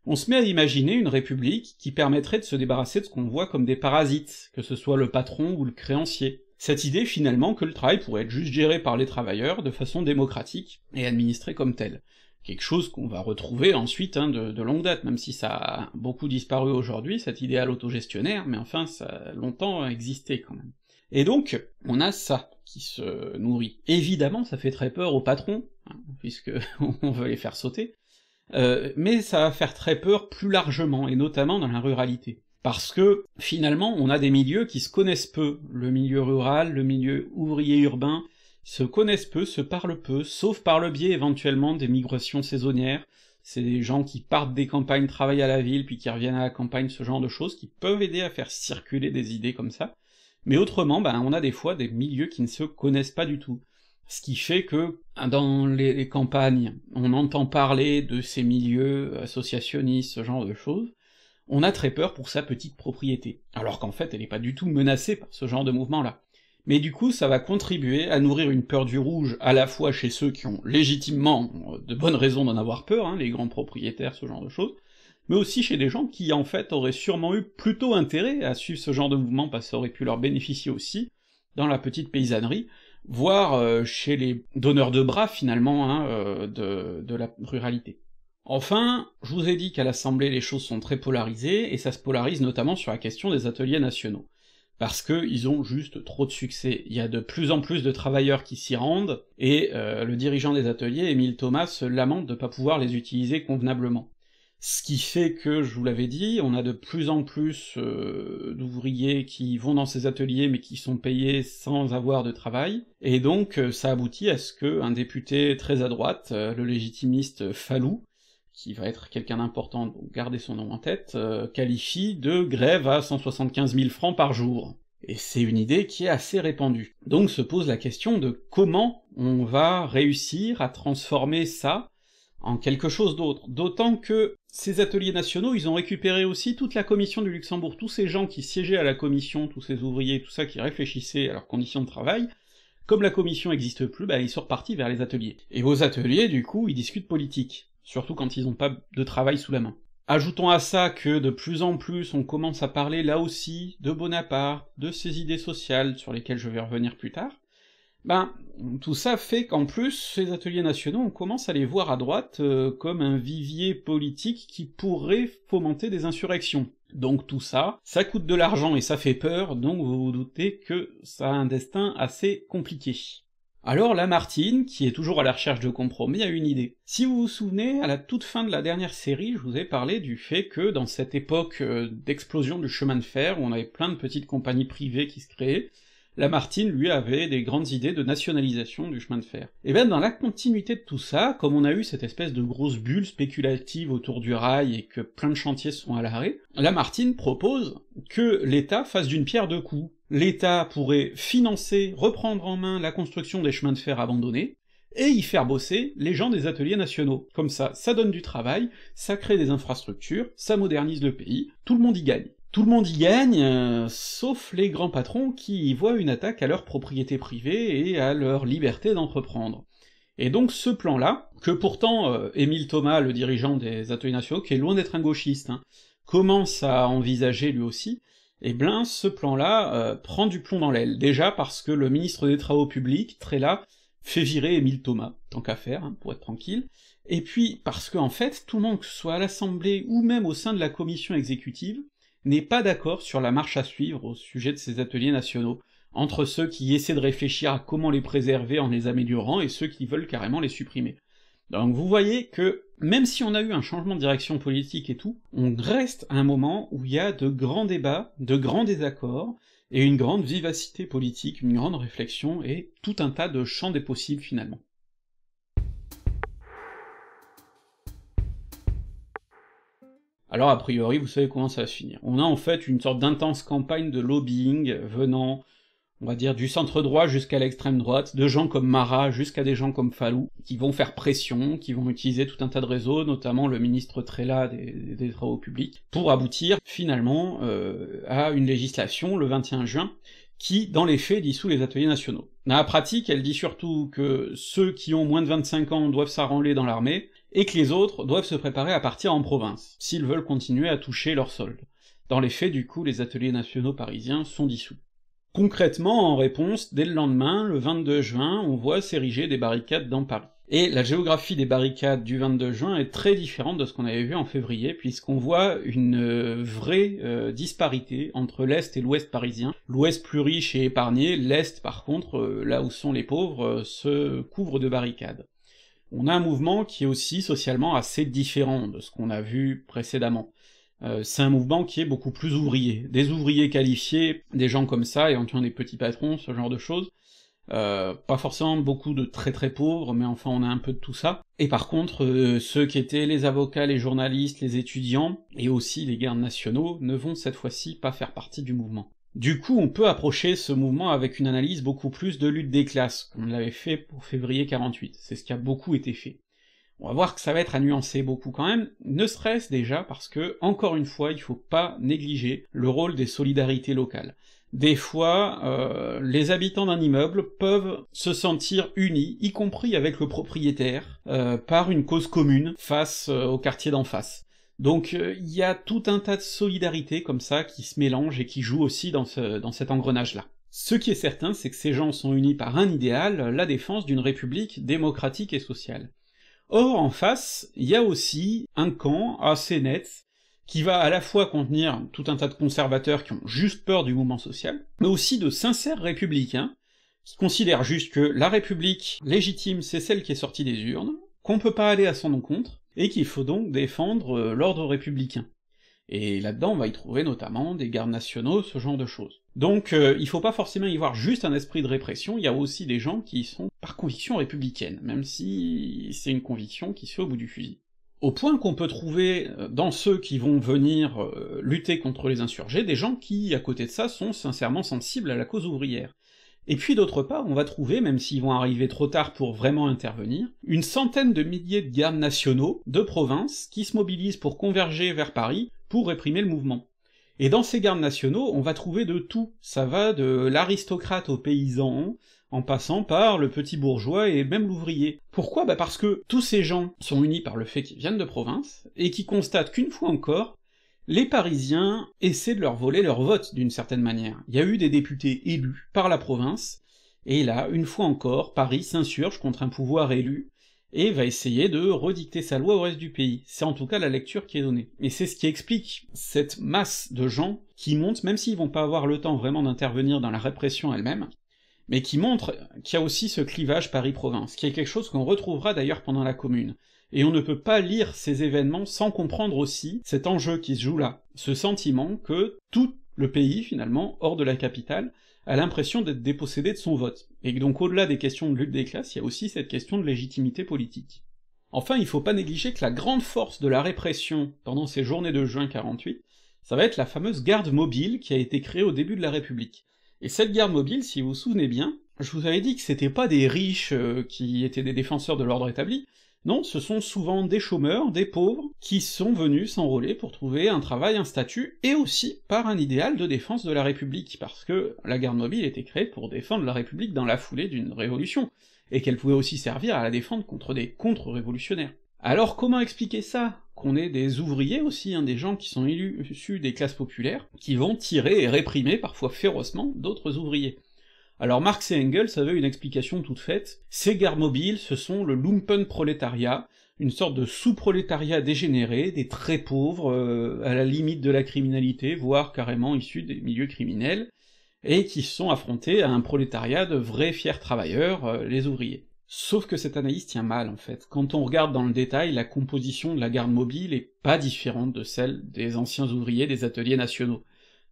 On se met à imaginer une république qui permettrait de se débarrasser de ce qu'on voit comme des parasites, que ce soit le patron ou le créancier. Cette idée finalement que le travail pourrait être juste géré par les travailleurs de façon démocratique et administré comme tel, quelque chose qu'on va retrouver ensuite hein, de, longue date, même si ça a beaucoup disparu aujourd'hui, cet idéal autogestionnaire, mais enfin ça a longtemps existé quand même. Et donc, on a ça qui se nourrit. Évidemment, ça fait très peur aux patrons, hein, puisque *laughs* on veut les faire sauter, euh, mais ça va faire très peur plus largement, et notamment dans la ruralité. Parce que, finalement, on a des milieux qui se connaissent peu, le milieu rural, le milieu ouvrier urbain, se connaissent peu, se parlent peu, sauf par le biais éventuellement des migrations saisonnières. C'est des gens qui partent des campagnes, travaillent à la ville, puis qui reviennent à la campagne, ce genre de choses qui peuvent aider à faire circuler des idées comme ça. Mais autrement, ben, on a des fois des milieux qui ne se connaissent pas du tout. Ce qui fait que dans les, campagnes, on entend parler de ces milieux associationnistes, ce genre de choses, on a très peur pour sa petite propriété, alors qu'en fait elle n'est pas du tout menacée par ce genre de mouvement-là mais du coup ça va contribuer à nourrir une peur du rouge à la fois chez ceux qui ont légitimement euh, de bonnes raisons d'en avoir peur, hein, les grands propriétaires, ce genre de choses, mais aussi chez des gens qui en fait auraient sûrement eu plutôt intérêt à suivre ce genre de mouvement parce que ça aurait pu leur bénéficier aussi dans la petite paysannerie, voire euh, chez les donneurs de bras finalement hein, euh, de, de la ruralité. Enfin, je vous ai dit qu'à l'Assemblée les choses sont très polarisées, et ça se polarise notamment sur la question des ateliers nationaux parce ils ont juste trop de succès. Il y a de plus en plus de travailleurs qui s'y rendent, et euh, le dirigeant des ateliers, Émile Thomas, se lamente de ne pas pouvoir les utiliser convenablement. Ce qui fait que, je vous l'avais dit, on a de plus en plus euh, d'ouvriers qui vont dans ces ateliers mais qui sont payés sans avoir de travail, et donc euh, ça aboutit à ce qu'un député très à droite, le légitimiste Fallou, qui va être quelqu'un d'important, donc gardez son nom en tête, euh, qualifie de grève à 175 000 francs par jour. Et c'est une idée qui est assez répandue. Donc se pose la question de comment on va réussir à transformer ça en quelque chose d'autre. D'autant que ces ateliers nationaux, ils ont récupéré aussi toute la commission du Luxembourg, tous ces gens qui siégeaient à la commission, tous ces ouvriers, tout ça qui réfléchissaient à leurs conditions de travail, comme la commission n'existe plus, bah, ils sont repartis vers les ateliers. Et aux ateliers, du coup, ils discutent politique surtout quand ils n'ont pas de travail sous la main. Ajoutons à ça que de plus en plus on commence à parler là aussi de Bonaparte, de ses idées sociales sur lesquelles je vais revenir plus tard, ben tout ça fait qu'en plus ces ateliers nationaux on commence à les voir à droite euh, comme un vivier politique qui pourrait fomenter des insurrections. Donc tout ça, ça coûte de l'argent et ça fait peur, donc vous vous doutez que ça a un destin assez compliqué. Alors Lamartine, qui est toujours à la recherche de compromis, a une idée. Si vous vous souvenez, à la toute fin de la dernière série, je vous ai parlé du fait que dans cette époque euh, d'explosion du chemin de fer, où on avait plein de petites compagnies privées qui se créaient, Lamartine, lui, avait des grandes idées de nationalisation du chemin de fer. Et bien dans la continuité de tout ça, comme on a eu cette espèce de grosse bulle spéculative autour du rail et que plein de chantiers sont à l'arrêt, Lamartine propose que l'État fasse d'une pierre deux coups, l'État pourrait financer, reprendre en main la construction des chemins de fer abandonnés, et y faire bosser les gens des ateliers nationaux. Comme ça, ça donne du travail, ça crée des infrastructures, ça modernise le pays, tout le monde y gagne. Tout le monde y gagne, euh, sauf les grands patrons qui y voient une attaque à leur propriété privée et à leur liberté d'entreprendre. Et donc ce plan-là, que pourtant euh, Émile Thomas, le dirigeant des ateliers nationaux, qui est loin d'être un gauchiste, hein, commence à envisager lui aussi, eh bien ce plan-là euh, prend du plomb dans l'aile, déjà parce que le ministre des Travaux publics, là, fait virer Émile Thomas, tant qu'à faire, hein, pour être tranquille, et puis parce qu'en en fait, tout le monde, que ce soit à l'Assemblée ou même au sein de la commission exécutive, n'est pas d'accord sur la marche à suivre au sujet de ces ateliers nationaux, entre ceux qui essaient de réfléchir à comment les préserver en les améliorant et ceux qui veulent carrément les supprimer. Donc vous voyez que même si on a eu un changement de direction politique et tout, on reste à un moment où il y a de grands débats, de grands désaccords, et une grande vivacité politique, une grande réflexion, et tout un tas de champs des possibles finalement. Alors a priori, vous savez comment ça va se finir. On a en fait une sorte d'intense campagne de lobbying venant on va dire, du centre droit jusqu'à l'extrême droite, de gens comme Marat jusqu'à des gens comme Fallou, qui vont faire pression, qui vont utiliser tout un tas de réseaux, notamment le ministre Trélat des, Travaux publics, pour aboutir finalement euh, à une législation le 21 juin qui, dans les faits, dissout les ateliers nationaux. Dans la pratique, elle dit surtout que ceux qui ont moins de 25 ans doivent s'arranger dans l'armée, et que les autres doivent se préparer à partir en province, s'ils veulent continuer à toucher leur solde. Dans les faits, du coup, les ateliers nationaux parisiens sont dissous. Concrètement, en réponse, dès le lendemain, le 22 juin, on voit s'ériger des barricades dans Paris. Et la géographie des barricades du 22 juin est très différente de ce qu'on avait vu en février, puisqu'on voit une euh, vraie euh, disparité entre l'Est et l'Ouest parisien. L'Ouest plus riche et épargné, l'Est par contre, euh, là où sont les pauvres, se couvre de barricades. On a un mouvement qui est aussi socialement assez différent de ce qu'on a vu précédemment. Euh, c'est un mouvement qui est beaucoup plus ouvrier. Des ouvriers qualifiés, des gens comme ça, et éventuellement des petits patrons, ce genre de choses. Euh, pas forcément beaucoup de très très pauvres, mais enfin on a un peu de tout ça. Et par contre, euh, ceux qui étaient les avocats, les journalistes, les étudiants, et aussi les gardes nationaux, ne vont cette fois-ci pas faire partie du mouvement. Du coup, on peut approcher ce mouvement avec une analyse beaucoup plus de lutte des classes, comme on l'avait fait pour février 48, c'est ce qui a beaucoup été fait. On va voir que ça va être à nuancer beaucoup quand même, ne serait-ce déjà parce que, encore une fois, il faut pas négliger le rôle des solidarités locales. Des fois, euh, les habitants d'un immeuble peuvent se sentir unis, y compris avec le propriétaire, euh, par une cause commune face euh, au quartier d'en face. Donc il y a tout un tas de solidarités comme ça qui se mélangent et qui jouent aussi dans, ce, dans cet engrenage-là. Ce qui est certain, c'est que ces gens sont unis par un idéal, la défense d'une république démocratique et sociale. Or, en face, il y a aussi un camp assez net qui va à la fois contenir tout un tas de conservateurs qui ont juste peur du mouvement social, mais aussi de sincères républicains qui considèrent juste que la République légitime, c'est celle qui est sortie des urnes, qu'on peut pas aller à son encontre, et qu'il faut donc défendre euh, l'ordre républicain. Et là-dedans, on va y trouver notamment des gardes nationaux, ce genre de choses. Donc euh, il faut pas forcément y voir juste un esprit de répression, il y a aussi des gens qui sont par conviction républicaine, même si c'est une conviction qui se fait au bout du fusil. Au point qu'on peut trouver euh, dans ceux qui vont venir euh, lutter contre les insurgés, des gens qui, à côté de ça, sont sincèrement sensibles à la cause ouvrière. Et puis d'autre part, on va trouver, même s'ils vont arriver trop tard pour vraiment intervenir, une centaine de milliers de gardes nationaux de provinces qui se mobilisent pour converger vers Paris pour réprimer le mouvement. Et dans ces gardes nationaux, on va trouver de tout. Ça va de l'aristocrate au paysan, en passant par le petit bourgeois et même l'ouvrier. Pourquoi Bah parce que tous ces gens sont unis par le fait qu'ils viennent de province, et qui constatent qu'une fois encore, les Parisiens essaient de leur voler leur vote d'une certaine manière. Il y a eu des députés élus par la province, et là, une fois encore, Paris s'insurge contre un pouvoir élu, et va essayer de redicter sa loi au reste du pays. C'est en tout cas la lecture qui est donnée. Et c'est ce qui explique cette masse de gens qui montent, même s'ils vont pas avoir le temps vraiment d'intervenir dans la répression elle-même, mais qui montre qu'il y a aussi ce clivage Paris-Province, qui est quelque chose qu'on retrouvera d'ailleurs pendant la Commune. Et on ne peut pas lire ces événements sans comprendre aussi cet enjeu qui se joue là, ce sentiment que tout le pays, finalement, hors de la capitale, a l'impression d'être dépossédé de son vote, et donc au-delà des questions de lutte des classes, il y a aussi cette question de légitimité politique. Enfin, il faut pas négliger que la grande force de la répression pendant ces journées de juin 48, ça va être la fameuse garde mobile qui a été créée au début de la République. Et cette garde mobile, si vous vous souvenez bien, je vous avais dit que c'était pas des riches euh, qui étaient des défenseurs de l'ordre établi, non, ce sont souvent des chômeurs, des pauvres, qui sont venus s'enrôler pour trouver un travail, un statut, et aussi par un idéal de défense de la République, parce que la garde mobile était créée pour défendre la République dans la foulée d'une révolution, et qu'elle pouvait aussi servir à la défendre contre des contre-révolutionnaires. Alors comment expliquer ça Qu'on ait des ouvriers aussi, hein, des gens qui sont issus des classes populaires, qui vont tirer et réprimer parfois férocement d'autres ouvriers. Alors Marx et Engels avaient une explication toute faite, ces gares mobiles, ce sont le lumpenprolétariat, une sorte de sous-prolétariat dégénéré, des très pauvres, euh, à la limite de la criminalité, voire carrément issus des milieux criminels, et qui sont affrontés à un prolétariat de vrais fiers travailleurs, euh, les ouvriers. Sauf que cette analyse tient mal, en fait. Quand on regarde dans le détail, la composition de la garde mobile est pas différente de celle des anciens ouvriers des ateliers nationaux.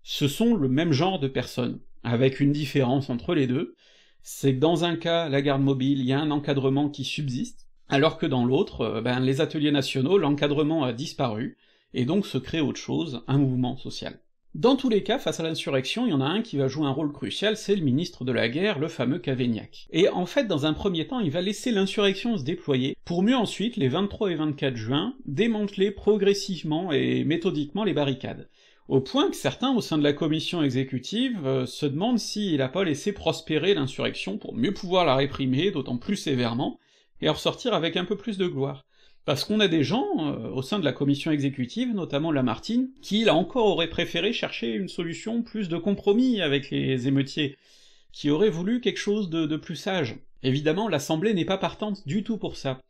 Ce sont le même genre de personnes, avec une différence entre les deux, c'est que dans un cas, la garde mobile, il y a un encadrement qui subsiste, alors que dans l'autre, euh, ben, les ateliers nationaux, l'encadrement a disparu, et donc se crée autre chose, un mouvement social. Dans tous les cas, face à l'insurrection, il y en a un qui va jouer un rôle crucial, c'est le ministre de la guerre, le fameux Cavaignac. Et en fait, dans un premier temps, il va laisser l'insurrection se déployer, pour mieux ensuite, les 23 et 24 juin, démanteler progressivement et méthodiquement les barricades au point que certains au sein de la commission exécutive euh, se demandent s'il a pas laissé prospérer l'insurrection pour mieux pouvoir la réprimer, d'autant plus sévèrement, et en ressortir avec un peu plus de gloire. Parce qu'on a des gens, euh, au sein de la commission exécutive, notamment Lamartine, qui là encore aurait préféré chercher une solution plus de compromis avec les émeutiers, qui auraient voulu quelque chose de plus sage. Évidemment, l'Assemblée n'est pas partante du tout pour ça.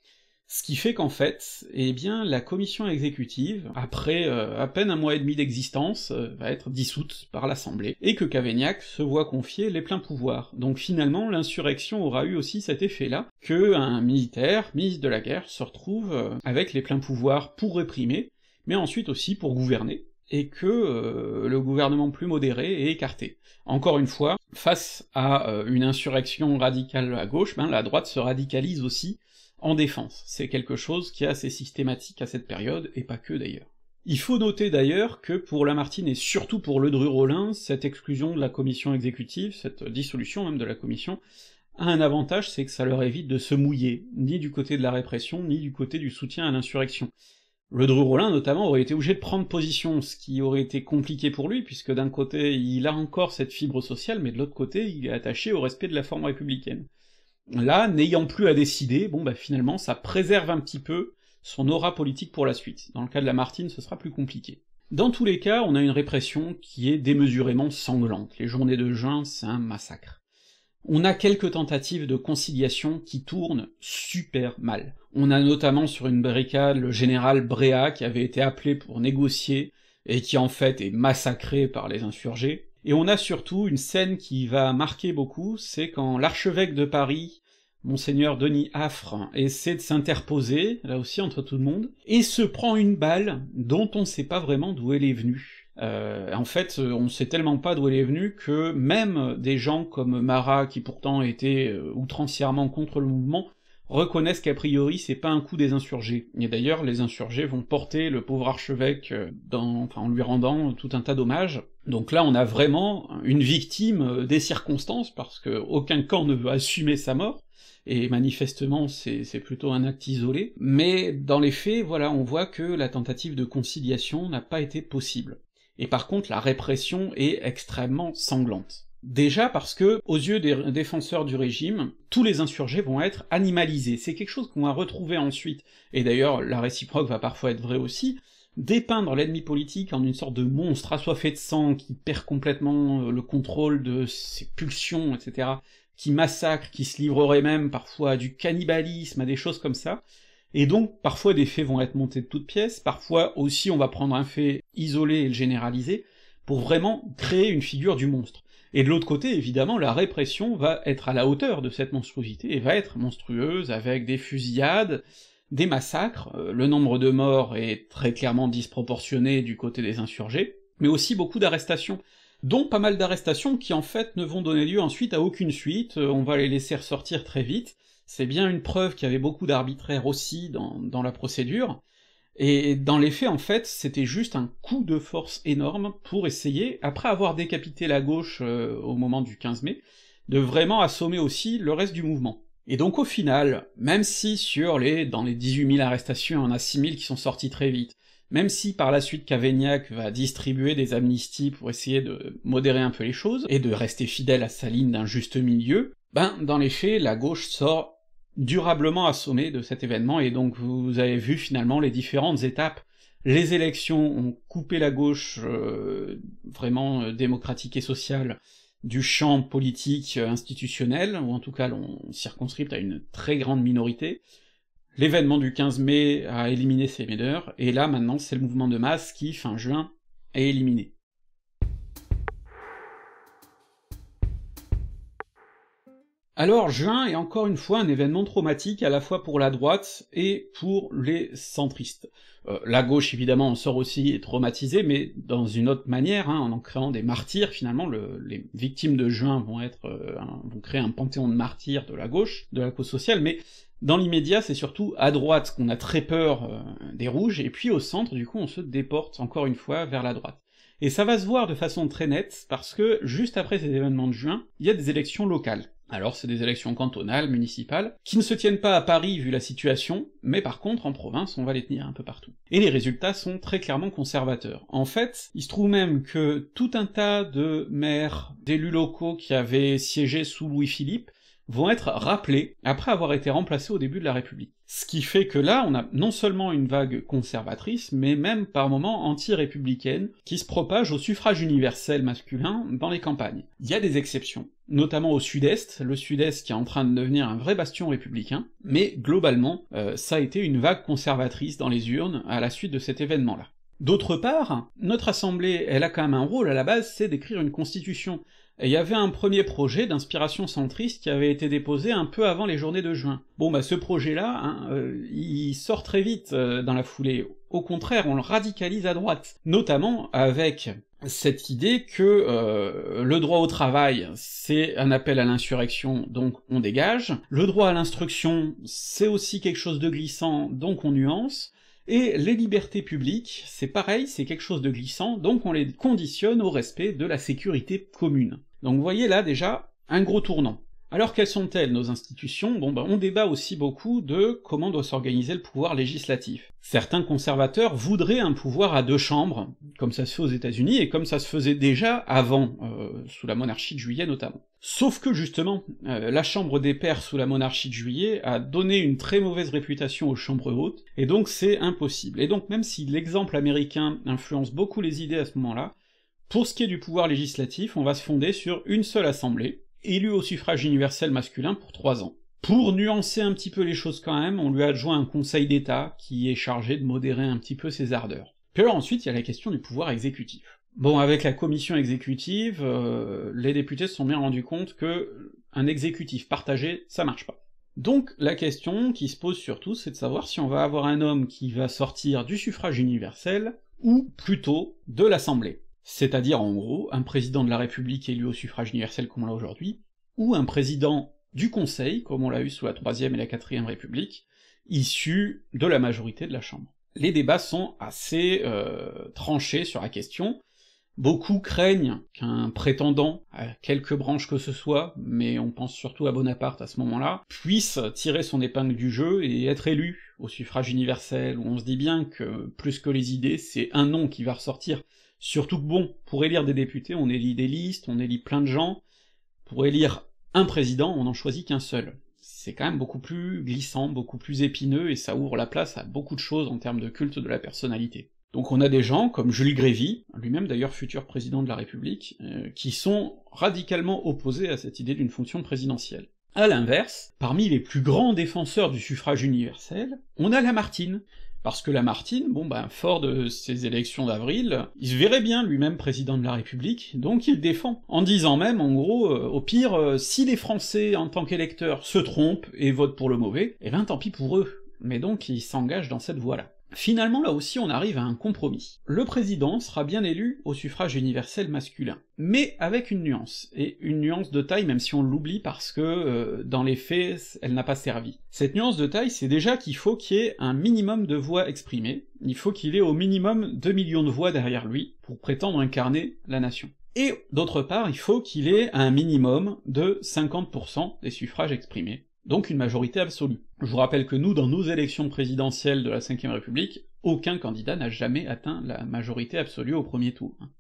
Ce qui fait qu'en fait, eh bien, la commission exécutive, après euh, à peine un mois et demi d'existence, euh, va être dissoute par l'Assemblée, et que Cavaignac se voit confier les pleins pouvoirs. Donc finalement, l'insurrection aura eu aussi cet effet-là, que un militaire, ministre de la guerre, se retrouve euh, avec les pleins pouvoirs pour réprimer, mais ensuite aussi pour gouverner, et que le gouvernement plus modéré est écarté. Encore une fois, face à une insurrection radicale à gauche, ben, la droite se radicalise aussi, en défense, c'est quelque chose qui est assez systématique à cette période, et pas que d'ailleurs. Il faut noter d'ailleurs que pour Lamartine et surtout pour Ledru-Rollin, cette exclusion de la commission exécutive, cette dissolution même de la commission, a un avantage, c'est que ça leur évite de se mouiller, ni du côté de la répression, ni du côté du soutien à l'insurrection. Ledru-Rollin notamment aurait été obligé de prendre position, ce qui aurait été compliqué pour lui, puisque d'un côté il a encore cette fibre sociale, mais de l'autre côté il est attaché au respect de la forme républicaine là, n'ayant plus à décider, bon bah finalement ça préserve un petit peu son aura politique pour la suite. Dans le cas de Lamartine, ce sera plus compliqué. Dans tous les cas, on a une répression qui est démesurément sanglante. Les journées de juin, c'est un massacre. On a quelques tentatives de conciliation qui tournent super mal. On a notamment sur une barricade le général Bréa qui avait été appelé pour négocier et qui en fait est massacré par les insurgés. Et on a surtout une scène qui va marquer beaucoup, c'est quand l'archevêque de Paris Monseigneur Denis Affre essaie de s'interposer, là aussi entre tout le monde, et se prend une balle dont on sait pas vraiment d'où elle est venue. Euh, en fait, euh, on sait tellement pas d'où elle est venue que même des gens comme Marat, qui pourtant était euh, outrancièrement contre le mouvement, reconnaissent qu'a priori c'est pas un coup des insurgés. Et d'ailleurs, les insurgés vont porter le pauvre archevêque dans, en lui rendant tout un tas d'hommages, donc là, on a vraiment une victime euh, des circonstances, parce que aucun camp ne veut assumer sa mort, et manifestement c'est plutôt un acte isolé, mais dans les faits, voilà, on voit que la tentative de conciliation n'a pas été possible. Et par contre, la répression est extrêmement sanglante. Déjà parce que, aux yeux des défenseurs du régime, tous les insurgés vont être animalisés, c'est quelque chose qu'on va retrouver ensuite, et d'ailleurs la réciproque va parfois être vraie aussi, dépeindre l'ennemi politique en une sorte de monstre assoiffé de sang qui perd complètement euh, le contrôle de ses pulsions, etc., qui massacre, qui se livrerait même parfois du cannibalisme, à des choses comme ça, et donc, parfois, des faits vont être montés de toutes pièces, parfois aussi on va prendre un fait isolé et le généraliser, pour vraiment créer une figure du monstre. Et de l'autre côté, évidemment, la répression va être à la hauteur de cette monstruosité, et va être monstrueuse, avec des fusillades, des massacres, euh, le nombre de morts est très clairement disproportionné du côté des insurgés, mais aussi beaucoup d'arrestations, dont pas mal d'arrestations qui en fait ne vont donner lieu ensuite à aucune suite, euh, on va les laisser ressortir très vite, c'est bien une preuve qu'il y avait beaucoup d'arbitraires aussi dans, la procédure, et dans les faits, en fait, c'était juste un coup de force énorme pour essayer, après avoir décapité la gauche euh, au moment du 15 mai, de vraiment assommer aussi le reste du mouvement. Et donc au final, même si sur les, dans les 18 000 arrestations, il y en a 6 000 qui sont sortis très vite, même si par la suite Cavaignac va distribuer des amnisties pour essayer de modérer un peu les choses, et de rester fidèle à sa ligne d'un juste milieu, ben dans les faits, la gauche sort durablement assommée de cet événement, et donc vous avez vu finalement les différentes étapes. Les élections ont coupé la gauche euh, vraiment euh, démocratique et sociale du champ politique euh, institutionnel, ou en tout cas l'on circonscripte à une très grande minorité. L'événement du 15 mai a éliminé ces médeurs, et là maintenant c'est le mouvement de masse qui, fin juin, est éliminé. Alors juin est encore une fois un événement traumatique à la fois pour la droite et pour les centristes. Euh, la gauche évidemment en sort aussi traumatisée, mais dans une autre manière, hein, en en créant des martyrs finalement, les victimes de juin vont être euh, vont créer un panthéon de martyrs de la gauche, de la cause sociale, mais dans l'immédiat c'est surtout à droite qu'on a très peur euh, des rouges, et puis au centre du coup on se déporte encore une fois vers la droite. Et ça va se voir de façon très nette, parce que juste après ces événements de juin, il y a des élections locales. Alors c'est des élections cantonales, municipales, qui ne se tiennent pas à Paris vu la situation, mais par contre en province on va les tenir un peu partout. Et les résultats sont très clairement conservateurs. En fait, il se trouve même que tout un tas de maires, d'élus locaux qui avaient siégé sous Louis-Philippe vont être rappelés après avoir été remplacés au début de la République. Ce qui fait que là, on a non seulement une vague conservatrice, mais même par moments anti-républicaine, qui se propage au suffrage universel masculin dans les campagnes. Il y a des exceptions, notamment au sud-est, le sud-est qui est en train de devenir un vrai bastion républicain, mais globalement, euh, ça a été une vague conservatrice dans les urnes à la suite de cet événement-là. D'autre part, notre assemblée, elle a quand même un rôle à la base, c'est d'écrire une constitution, et il y avait un premier projet d'inspiration centriste qui avait été déposé un peu avant les journées de juin. Bon bah ce projet-là, hein, euh, il sort très vite euh, dans la foulée. Au contraire, on le radicalise à droite, notamment avec cette idée que euh, le droit au travail, c'est un appel à l'insurrection, donc on dégage, le droit à l'instruction, c'est aussi quelque chose de glissant, donc on nuance, et les libertés publiques, c'est pareil, c'est quelque chose de glissant, donc on les conditionne au respect de la sécurité commune. Donc vous voyez là déjà un gros tournant. Alors quelles sont-elles nos institutions Bon ben on débat aussi beaucoup de comment doit s'organiser le pouvoir législatif. Certains conservateurs voudraient un pouvoir à deux chambres, comme ça se fait aux États-Unis et comme ça se faisait déjà avant, euh, sous la monarchie de juillet notamment. Sauf que justement, euh, la Chambre des Pairs sous la monarchie de juillet a donné une très mauvaise réputation aux chambres hautes, et donc c'est impossible. Et donc même si l'exemple américain influence beaucoup les idées à ce moment-là, pour ce qui est du pouvoir législatif, on va se fonder sur une seule assemblée, élue au suffrage universel masculin pour trois ans. Pour nuancer un petit peu les choses quand même, on lui adjoint un conseil d'État qui est chargé de modérer un petit peu ses ardeurs. Puis alors ensuite, il y a la question du pouvoir exécutif. Bon, avec la commission exécutive, euh, les députés se sont bien rendus compte que un exécutif partagé, ça marche pas. Donc la question qui se pose surtout, c'est de savoir si on va avoir un homme qui va sortir du suffrage universel, ou plutôt de l'Assemblée c'est-à-dire en gros un président de la République élu au suffrage universel comme on l'a aujourd'hui, ou un président du Conseil, comme on l'a eu sous la Troisième et la Quatrième République, issu de la majorité de la Chambre. Les débats sont assez euh, tranchés sur la question, beaucoup craignent qu'un prétendant, à quelque branche que ce soit, mais on pense surtout à Bonaparte à ce moment-là, puisse tirer son épingle du jeu et être élu au suffrage universel, où on se dit bien que plus que les idées, c'est un nom qui va ressortir, Surtout que bon, pour élire des députés, on élit des listes, on élit plein de gens. Pour élire un président, on n'en choisit qu'un seul. C'est quand même beaucoup plus glissant, beaucoup plus épineux, et ça ouvre la place à beaucoup de choses en termes de culte de la personnalité. Donc on a des gens comme Jules Grévy, lui-même d'ailleurs futur président de la République, euh, qui sont radicalement opposés à cette idée d'une fonction présidentielle. À l'inverse, parmi les plus grands défenseurs du suffrage universel, on a Lamartine, parce que Lamartine, bon ben, fort de ses élections d'avril, il se verrait bien lui-même président de la République, donc il défend, en disant même, en gros, euh, au pire, euh, si les Français, en tant qu'électeurs, se trompent et votent pour le mauvais, eh ben tant pis pour eux, mais donc il s'engage dans cette voie-là. Finalement, là aussi, on arrive à un compromis. Le président sera bien élu au suffrage universel masculin, mais avec une nuance, et une nuance de taille même si on l'oublie parce que, euh, dans les faits, elle n'a pas servi. Cette nuance de taille, c'est déjà qu'il faut qu'il y ait un minimum de voix exprimées, il faut qu'il ait au minimum 2 millions de voix derrière lui, pour prétendre incarner la nation. Et d'autre part, il faut qu'il ait un minimum de 50% des suffrages exprimés, donc une majorité absolue. Je vous rappelle que nous, dans nos élections présidentielles de la Ve République, aucun candidat n'a jamais atteint la majorité absolue au premier tour. Hein.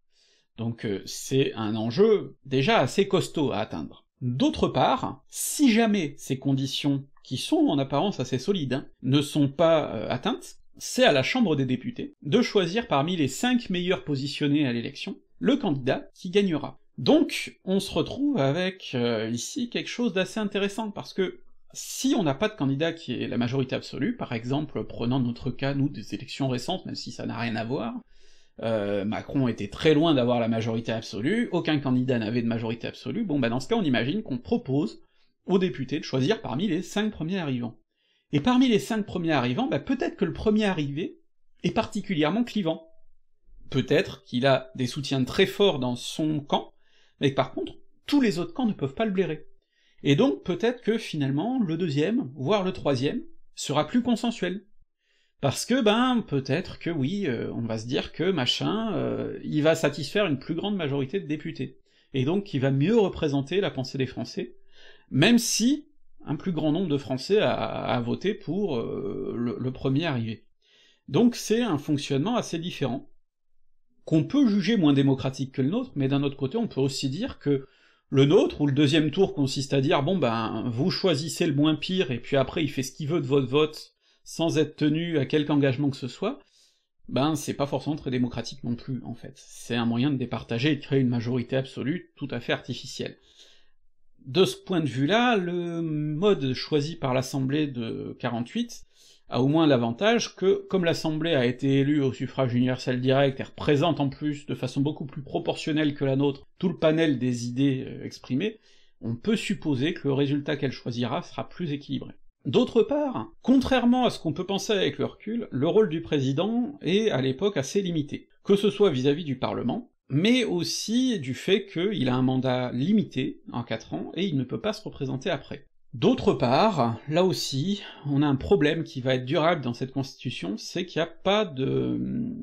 Donc euh, c'est un enjeu déjà assez costaud à atteindre. D'autre part, si jamais ces conditions, qui sont en apparence assez solides, hein, ne sont pas euh, atteintes, c'est à la Chambre des députés de choisir parmi les cinq meilleurs positionnés à l'élection le candidat qui gagnera. Donc on se retrouve avec euh, ici quelque chose d'assez intéressant, parce que si on n'a pas de candidat qui est la majorité absolue, par exemple, prenant notre cas, nous, des élections récentes, même si ça n'a rien à voir, euh, Macron était très loin d'avoir la majorité absolue, aucun candidat n'avait de majorité absolue, bon bah dans ce cas on imagine qu'on propose aux députés de choisir parmi les cinq premiers arrivants. Et parmi les cinq premiers arrivants, bah peut-être que le premier arrivé est particulièrement clivant. Peut-être qu'il a des soutiens très forts dans son camp, mais par contre, tous les autres camps ne peuvent pas le blairer et donc peut-être que finalement le deuxième, voire le troisième, sera plus consensuel. Parce que ben peut-être que oui, euh, on va se dire que machin, euh, il va satisfaire une plus grande majorité de députés, et donc il va mieux représenter la pensée des Français, même si un plus grand nombre de Français a, voté pour euh, le premier arrivé. Donc c'est un fonctionnement assez différent, qu'on peut juger moins démocratique que le nôtre, mais d'un autre côté on peut aussi dire que le nôtre, ou le deuxième tour consiste à dire bon ben vous choisissez le moins pire, et puis après il fait ce qu'il veut de votre vote, sans être tenu à quelque engagement que ce soit, ben c'est pas forcément très démocratique non plus, en fait. C'est un moyen de départager et de créer une majorité absolue tout à fait artificielle. De ce point de vue-là, le mode choisi par l'Assemblée de 48 a au moins l'avantage que, comme l'Assemblée a été élue au suffrage universel direct et représente en plus de façon beaucoup plus proportionnelle que la nôtre tout le panel des idées euh, exprimées, on peut supposer que le résultat qu'elle choisira sera plus équilibré. D'autre part, contrairement à ce qu'on peut penser avec le recul, le rôle du président est à l'époque assez limité, que ce soit vis-à-vis du Parlement, mais aussi du fait qu'il a un mandat limité en 4 ans et il ne peut pas se représenter après. D'autre part, là aussi, on a un problème qui va être durable dans cette Constitution, c'est qu'il n'y a pas de hum,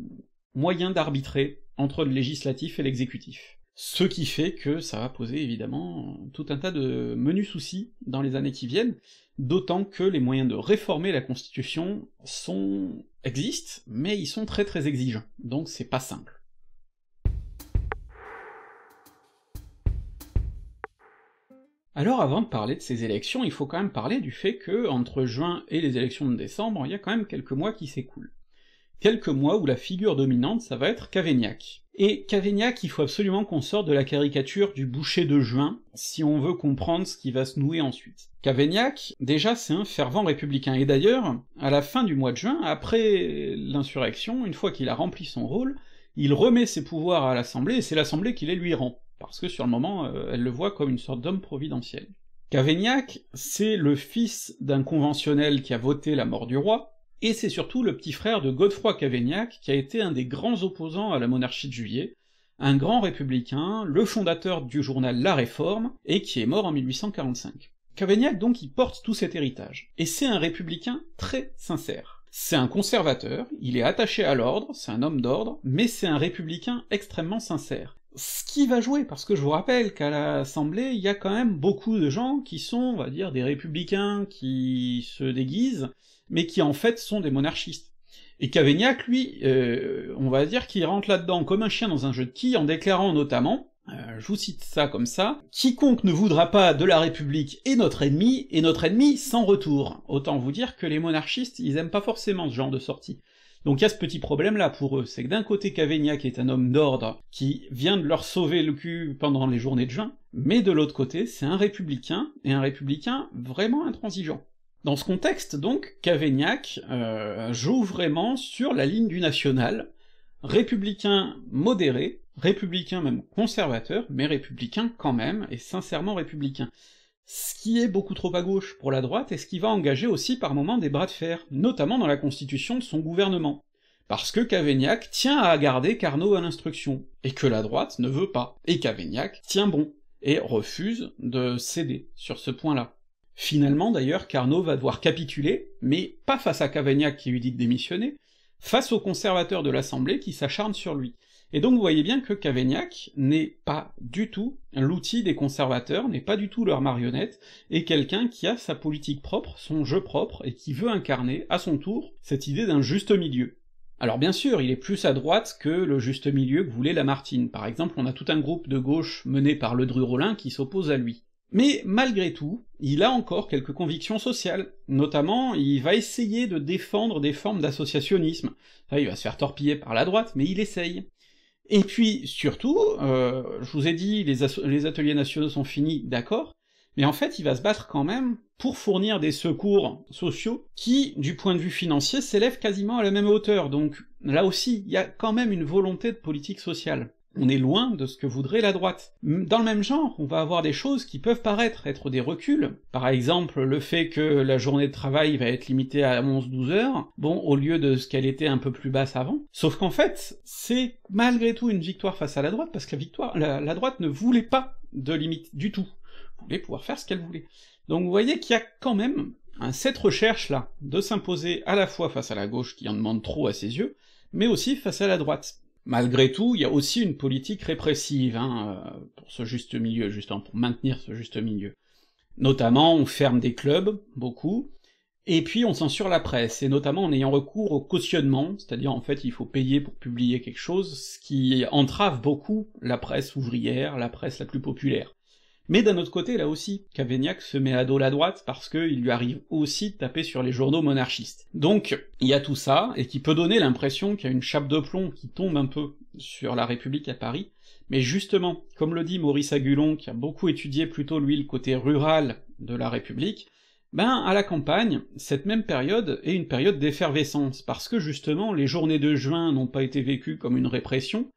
moyen d'arbitrer entre le législatif et l'exécutif. Ce qui fait que ça va poser évidemment tout un tas de menus soucis dans les années qui viennent, d'autant que les moyens de réformer la Constitution sont... existent, mais ils sont très très exigeants, donc c'est pas simple. Alors avant de parler de ces élections, il faut quand même parler du fait que, entre juin et les élections de décembre, il y a quand même quelques mois qui s'écoulent. Quelques mois où la figure dominante, ça va être Cavaignac. Et Cavaignac, il faut absolument qu'on sorte de la caricature du boucher de juin, si on veut comprendre ce qui va se nouer ensuite. Cavaignac, déjà, c'est un fervent républicain, et d'ailleurs, à la fin du mois de juin, après l'insurrection, une fois qu'il a rempli son rôle, il remet ses pouvoirs à l'Assemblée, et c'est l'Assemblée qui les lui rend parce que sur le moment, euh, elle le voit comme une sorte d'homme providentiel. Cavaignac, c'est le fils d'un conventionnel qui a voté la mort du roi, et c'est surtout le petit frère de Godefroy Cavaignac, qui a été un des grands opposants à la monarchie de Juillet, un grand républicain, le fondateur du journal La Réforme, et qui est mort en 1845. Cavaignac donc il porte tout cet héritage, et c'est un républicain très sincère. C'est un conservateur, il est attaché à l'ordre, c'est un homme d'ordre, mais c'est un républicain extrêmement sincère ce qui va jouer, parce que je vous rappelle qu'à l'Assemblée, il y a quand même beaucoup de gens qui sont, on va dire, des républicains qui se déguisent, mais qui en fait sont des monarchistes. Et Cavaignac, lui, euh, on va dire qu'il rentre là-dedans comme un chien dans un jeu de quilles, en déclarant notamment, euh, je vous cite ça comme ça, quiconque ne voudra pas de la République est notre ennemi, et notre ennemi sans retour. Autant vous dire que les monarchistes, ils aiment pas forcément ce genre de sortie. Donc il y a ce petit problème-là pour eux, c'est que d'un côté Cavaignac est un homme d'ordre qui vient de leur sauver le cul pendant les journées de juin, mais de l'autre côté c'est un républicain, et un républicain vraiment intransigeant. Dans ce contexte, donc, Cavaignac euh, joue vraiment sur la ligne du national, républicain modéré, républicain même conservateur, mais républicain quand même, et sincèrement républicain ce qui est beaucoup trop à gauche pour la droite et ce qui va engager aussi par moments des bras de fer, notamment dans la constitution de son gouvernement, parce que Cavaignac tient à garder Carnot à l'instruction, et que la droite ne veut pas, et Cavaignac tient bon, et refuse de céder sur ce point-là. Finalement d'ailleurs, Carnot va devoir capituler, mais pas face à Cavaignac qui lui dit de démissionner, face aux conservateurs de l'Assemblée qui s'acharnent sur lui, et donc vous voyez bien que Cavaignac n'est pas du tout l'outil des conservateurs, n'est pas du tout leur marionnette, et quelqu'un qui a sa politique propre, son jeu propre, et qui veut incarner, à son tour, cette idée d'un juste milieu. Alors bien sûr, il est plus à droite que le juste milieu que voulait Lamartine, par exemple on a tout un groupe de gauche mené par Ledru Rollin qui s'oppose à lui. Mais malgré tout, il a encore quelques convictions sociales, notamment il va essayer de défendre des formes d'associationnisme, il va se faire torpiller par la droite, mais il essaye. Et puis surtout, euh, je vous ai dit, les, les ateliers nationaux sont finis, d'accord, mais en fait, il va se battre quand même pour fournir des secours sociaux qui, du point de vue financier, s'élèvent quasiment à la même hauteur. Donc là aussi, il y a quand même une volonté de politique sociale on est loin de ce que voudrait la droite. Dans le même genre, on va avoir des choses qui peuvent paraître être des reculs, par exemple le fait que la journée de travail va être limitée à 11-12 heures, bon, au lieu de ce qu'elle était un peu plus basse avant, sauf qu'en fait, c'est malgré tout une victoire face à la droite, parce que la, victoire, la, droite ne voulait pas de limite du tout, elle voulait pouvoir faire ce qu'elle voulait. Donc vous voyez qu'il y a quand même cette recherche-là de s'imposer à la fois face à la gauche qui en demande trop à ses yeux, mais aussi face à la droite. Malgré tout, il y a aussi une politique répressive, hein, euh, pour ce juste milieu, justement, pour maintenir ce juste milieu. Notamment, on ferme des clubs, beaucoup, et puis on censure la presse, et notamment en ayant recours au cautionnement, c'est-à-dire en fait il faut payer pour publier quelque chose, ce qui entrave beaucoup la presse ouvrière, la presse la plus populaire. Mais d'un autre côté, là aussi, Cavaignac se met à dos la droite parce qu'il lui arrive aussi de taper sur les journaux monarchistes. Donc, il y a tout ça, et qui peut donner l'impression qu'il y a une chape de plomb qui tombe un peu sur la République à Paris, mais justement, comme le dit Maurice Agulon, qui a beaucoup étudié plutôt lui le côté rural de la République, ben à la campagne, cette même période est une période d'effervescence, parce que justement les journées de juin n'ont pas été vécues comme une répression,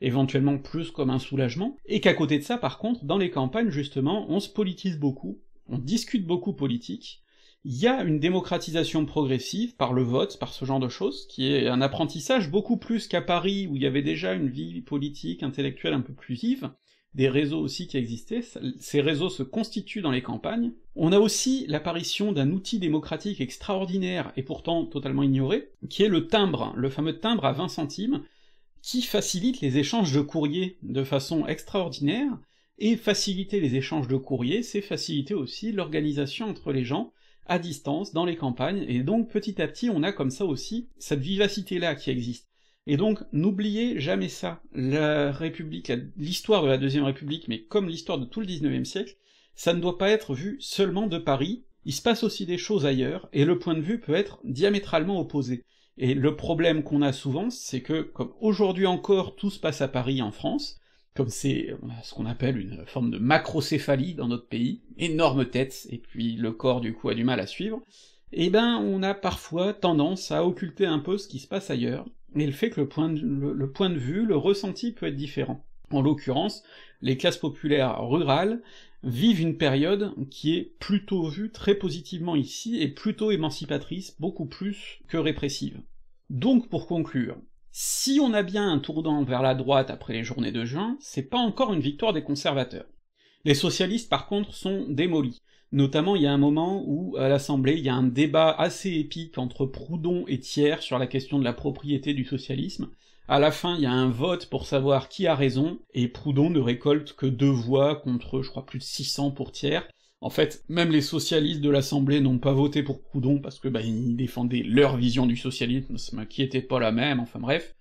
éventuellement plus comme un soulagement, et qu'à côté de ça, par contre, dans les campagnes, justement, on se politise beaucoup, on discute beaucoup politique, il y a une démocratisation progressive par le vote, par ce genre de choses, qui est un apprentissage beaucoup plus qu'à Paris, où il y avait déjà une vie politique, intellectuelle un peu plus vive, des réseaux aussi qui existaient, ces réseaux se constituent dans les campagnes. On a aussi l'apparition d'un outil démocratique extraordinaire et pourtant totalement ignoré, qui est le timbre, le fameux timbre à 20 centimes, qui facilite les échanges de courriers de façon extraordinaire, et faciliter les échanges de courriers, c'est faciliter aussi l'organisation entre les gens, à distance, dans les campagnes, et donc petit à petit on a comme ça aussi cette vivacité-là qui existe. Et donc n'oubliez jamais ça, la République, l'histoire de la Deuxième République, mais comme l'histoire de tout le XIXe siècle, ça ne doit pas être vu seulement de Paris, il se passe aussi des choses ailleurs, et le point de vue peut être diamétralement opposé. Et le problème qu'on a souvent, c'est que, comme aujourd'hui encore tout se passe à Paris en France, comme c'est euh, ce qu'on appelle une forme de macrocéphalie dans notre pays, énorme tête, et puis le corps du coup a du mal à suivre, eh ben on a parfois tendance à occulter un peu ce qui se passe ailleurs, et le fait que le point de, le point de vue, le ressenti peut être différent. En l'occurrence, les classes populaires rurales vivent une période qui est plutôt vue très positivement ici, et plutôt émancipatrice, beaucoup plus que répressive. Donc pour conclure, si on a bien un tournant vers la droite après les journées de juin, c'est pas encore une victoire des conservateurs. Les socialistes par contre sont démolis, notamment il y a un moment où à l'Assemblée il y a un débat assez épique entre Proudhon et Thiers sur la question de la propriété du socialisme, à la fin, il y a un vote pour savoir qui a raison, et Proudhon ne récolte que deux voix contre, je crois, plus de 600 pour tiers. En fait, même les socialistes de l'Assemblée n'ont pas voté pour Proudhon parce que bah, ils défendaient leur vision du socialisme, qui était pas la même, enfin bref.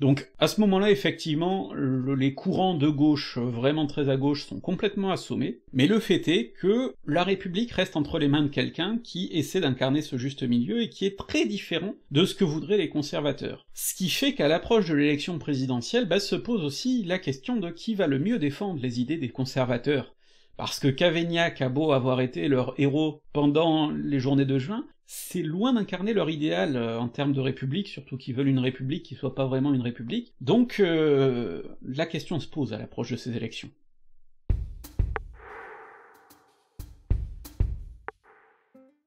Donc à ce moment-là, effectivement, les courants de gauche, euh, vraiment très à gauche, sont complètement assommés, mais le fait est que la République reste entre les mains de quelqu'un qui essaie d'incarner ce juste milieu et qui est très différent de ce que voudraient les conservateurs. Ce qui fait qu'à l'approche de l'élection présidentielle, bah, se pose aussi la question de qui va le mieux défendre les idées des conservateurs. Parce que Cavaignac a beau avoir été leur héros pendant les journées de juin, c'est loin d'incarner leur idéal euh, en termes de république, surtout qu'ils veulent une république qui soit pas vraiment une république. Donc euh, la question se pose à l'approche de ces élections.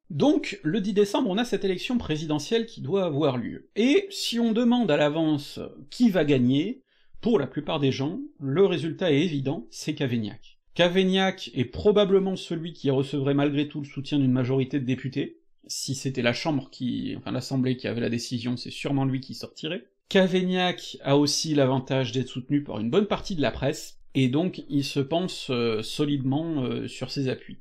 Donc, le 10 décembre, on a cette élection présidentielle qui doit avoir lieu. Et si on demande à l'avance qui va gagner, pour la plupart des gens, le résultat est évident, c'est Cavaignac. Cavaignac est probablement celui qui recevrait malgré tout le soutien d'une majorité de députés, si c'était la Chambre qui, enfin l'Assemblée qui avait la décision, c'est sûrement lui qui sortirait. Cavaignac a aussi l'avantage d'être soutenu par une bonne partie de la presse, et donc il se pense euh, solidement euh, sur ses appuis.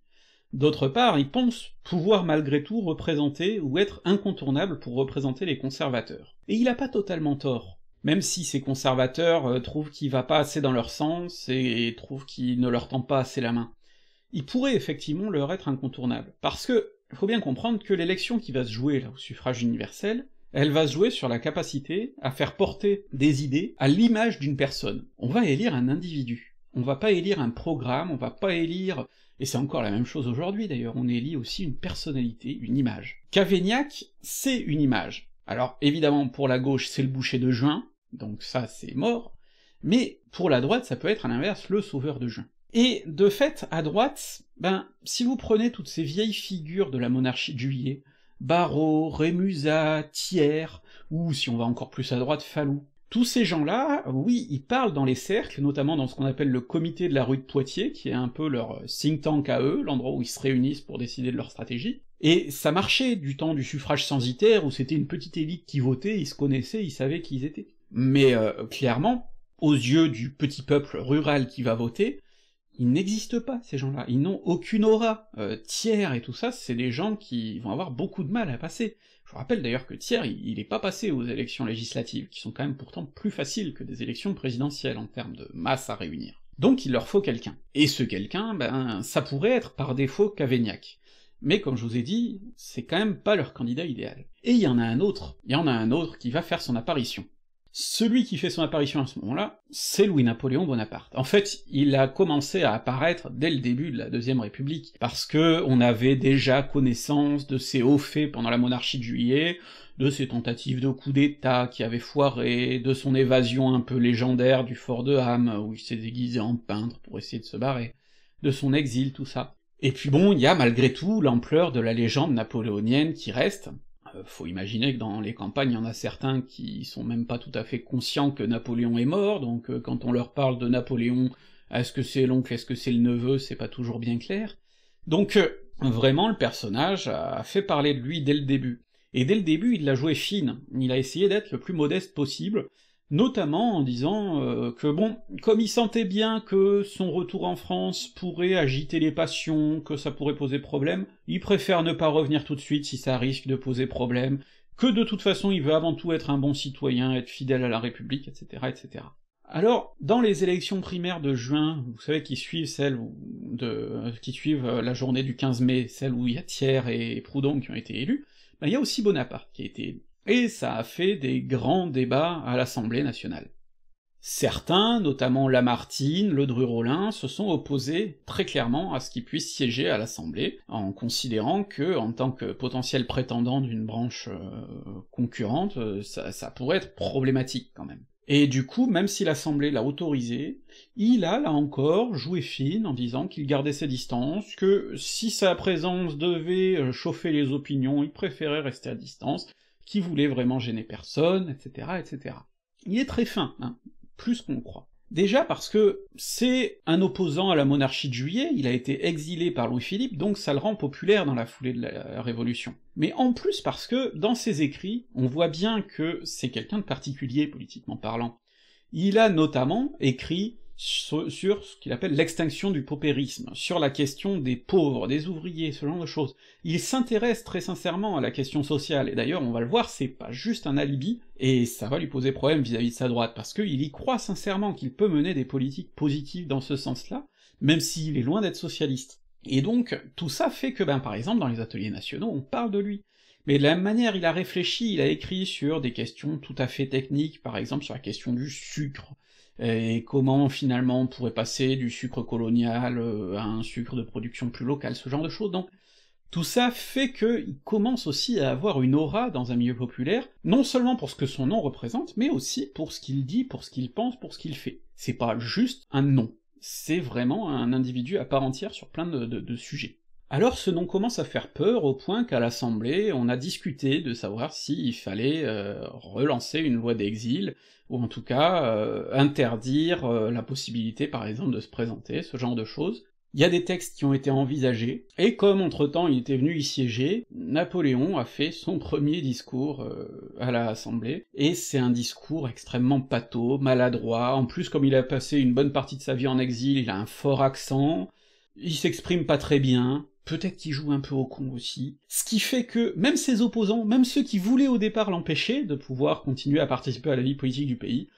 D'autre part, il pense pouvoir malgré tout représenter ou être incontournable pour représenter les conservateurs. Et il a pas totalement tort, même si ces conservateurs euh, trouvent qu'il va pas assez dans leur sens et trouvent qu'il ne leur tend pas assez la main. Il pourrait effectivement leur être incontournable, parce que il faut bien comprendre que l'élection qui va se jouer là au suffrage universel, elle va se jouer sur la capacité à faire porter des idées à l'image d'une personne. On va élire un individu, on va pas élire un programme, on va pas élire... Et c'est encore la même chose aujourd'hui d'ailleurs, on élit aussi une personnalité, une image. Cavaignac, c'est une image. Alors évidemment, pour la gauche, c'est le boucher de juin, donc ça c'est mort, mais pour la droite, ça peut être à l'inverse le sauveur de juin. Et de fait, à droite, ben, si vous prenez toutes ces vieilles figures de la monarchie de juillet, Barreau, Rémusat, Thiers, ou si on va encore plus à droite, Fallou, tous ces gens-là, oui, ils parlent dans les cercles, notamment dans ce qu'on appelle le comité de la rue de Poitiers, qui est un peu leur think tank à eux, l'endroit où ils se réunissent pour décider de leur stratégie. Et ça marchait du temps du suffrage censitaire, où c'était une petite élite qui votait, ils se connaissaient, ils savaient qui ils étaient. Mais euh, clairement, aux yeux du petit peuple rural qui va voter, ils n'existent pas, ces gens-là, ils n'ont aucune aura. Euh, Thiers et tout ça, c'est des gens qui vont avoir beaucoup de mal à passer. Je vous rappelle d'ailleurs que Thiers, il est pas passé aux élections législatives, qui sont quand même pourtant plus faciles que des élections présidentielles en termes de masse à réunir. Donc il leur faut quelqu'un. Et ce quelqu'un, ben, ça pourrait être par défaut Cavaignac. Mais comme je vous ai dit, c'est quand même pas leur candidat idéal. Et il y en a un autre, il y en a un autre qui va faire son apparition. Celui qui fait son apparition à ce moment-là, c'est Louis-Napoléon Bonaparte. En fait, il a commencé à apparaître dès le début de la Deuxième République, parce que on avait déjà connaissance de ses hauts faits pendant la monarchie de juillet, de ses tentatives de coup d'État qui avaient foiré, de son évasion un peu légendaire du fort de Ham, où il s'est déguisé en peintre pour essayer de se barrer, de son exil, tout ça. Et puis bon, il y a malgré tout l'ampleur de la légende napoléonienne qui reste, euh, faut imaginer que dans les campagnes, il y en a certains qui sont même pas tout à fait conscients que Napoléon est mort, donc euh, quand on leur parle de Napoléon, est-ce que c'est l'oncle, est-ce que c'est le neveu, c'est pas toujours bien clair. Donc euh, vraiment, le personnage a fait parler de lui dès le début. Et dès le début, il l'a joué fine, il a essayé d'être le plus modeste possible, notamment en disant euh, que bon, comme il sentait bien que son retour en France pourrait agiter les passions, que ça pourrait poser problème, il préfère ne pas revenir tout de suite si ça risque de poser problème, que de toute façon il veut avant tout être un bon citoyen, être fidèle à la République, etc., etc. Alors, dans les élections primaires de juin, vous savez qui suivent celles de, qui suivent euh, la journée du 15 mai, celle où il y a Thiers et Proudhon qui ont été élus, ben il y a aussi Bonaparte qui a été élu et ça a fait des grands débats à l'Assemblée nationale. Certains, notamment Lamartine, Le rollin se sont opposés très clairement à ce qu'il puisse siéger à l'Assemblée, en considérant que, en tant que potentiel prétendant d'une branche euh, concurrente, euh, ça, ça pourrait être problématique quand même. Et du coup, même si l'Assemblée l'a autorisé, il a, là encore, joué fine en disant qu'il gardait ses distances, que si sa présence devait euh, chauffer les opinions, il préférait rester à distance, qui voulait vraiment gêner personne, etc., etc. Il est très fin, hein, plus qu'on croit. Déjà parce que c'est un opposant à la monarchie de juillet, il a été exilé par Louis-Philippe, donc ça le rend populaire dans la foulée de la Révolution. Mais en plus parce que, dans ses écrits, on voit bien que c'est quelqu'un de particulier politiquement parlant. Il a notamment écrit sur, ce qu'il appelle l'extinction du paupérisme, sur la question des pauvres, des ouvriers, ce genre de choses. Il s'intéresse très sincèrement à la question sociale, et d'ailleurs on va le voir, c'est pas juste un alibi, et ça va lui poser problème vis-à-vis de sa droite, parce qu'il y croit sincèrement qu'il peut mener des politiques positives dans ce sens-là, même s'il est loin d'être socialiste. Et donc, tout ça fait que, ben par exemple, dans les ateliers nationaux, on parle de lui, mais de la même manière, il a réfléchi, il a écrit sur des questions tout à fait techniques, par exemple sur la question du sucre, euh, et comment finalement on pourrait passer du sucre colonial euh, à un sucre de production plus locale, ce genre de choses. Donc tout ça fait qu'il commence aussi à avoir une aura dans un milieu populaire, non seulement pour ce que son nom représente, mais aussi pour ce qu'il dit, pour ce qu'il pense, pour ce qu'il fait. C'est pas juste un nom, c'est vraiment un individu à part entière sur plein de, de sujets. Alors ce nom commence à faire peur au point qu'à l'Assemblée, on a discuté de savoir s'il fallait euh, relancer une loi d'exil, ou en tout cas euh, interdire euh, la possibilité par exemple de se présenter, ce genre de choses. Il y a des textes qui ont été envisagés, et comme entre-temps il était venu y siéger, Napoléon a fait son premier discours à l'Assemblée, et c'est un discours extrêmement pâteau, maladroit, en plus comme il a passé une bonne partie de sa vie en exil, il a un fort accent, il s'exprime pas très bien, peut-être qu'il joue un peu au con aussi, ce qui fait que même ses opposants, même ceux qui voulaient au départ l'empêcher de pouvoir continuer à participer à la vie politique du pays,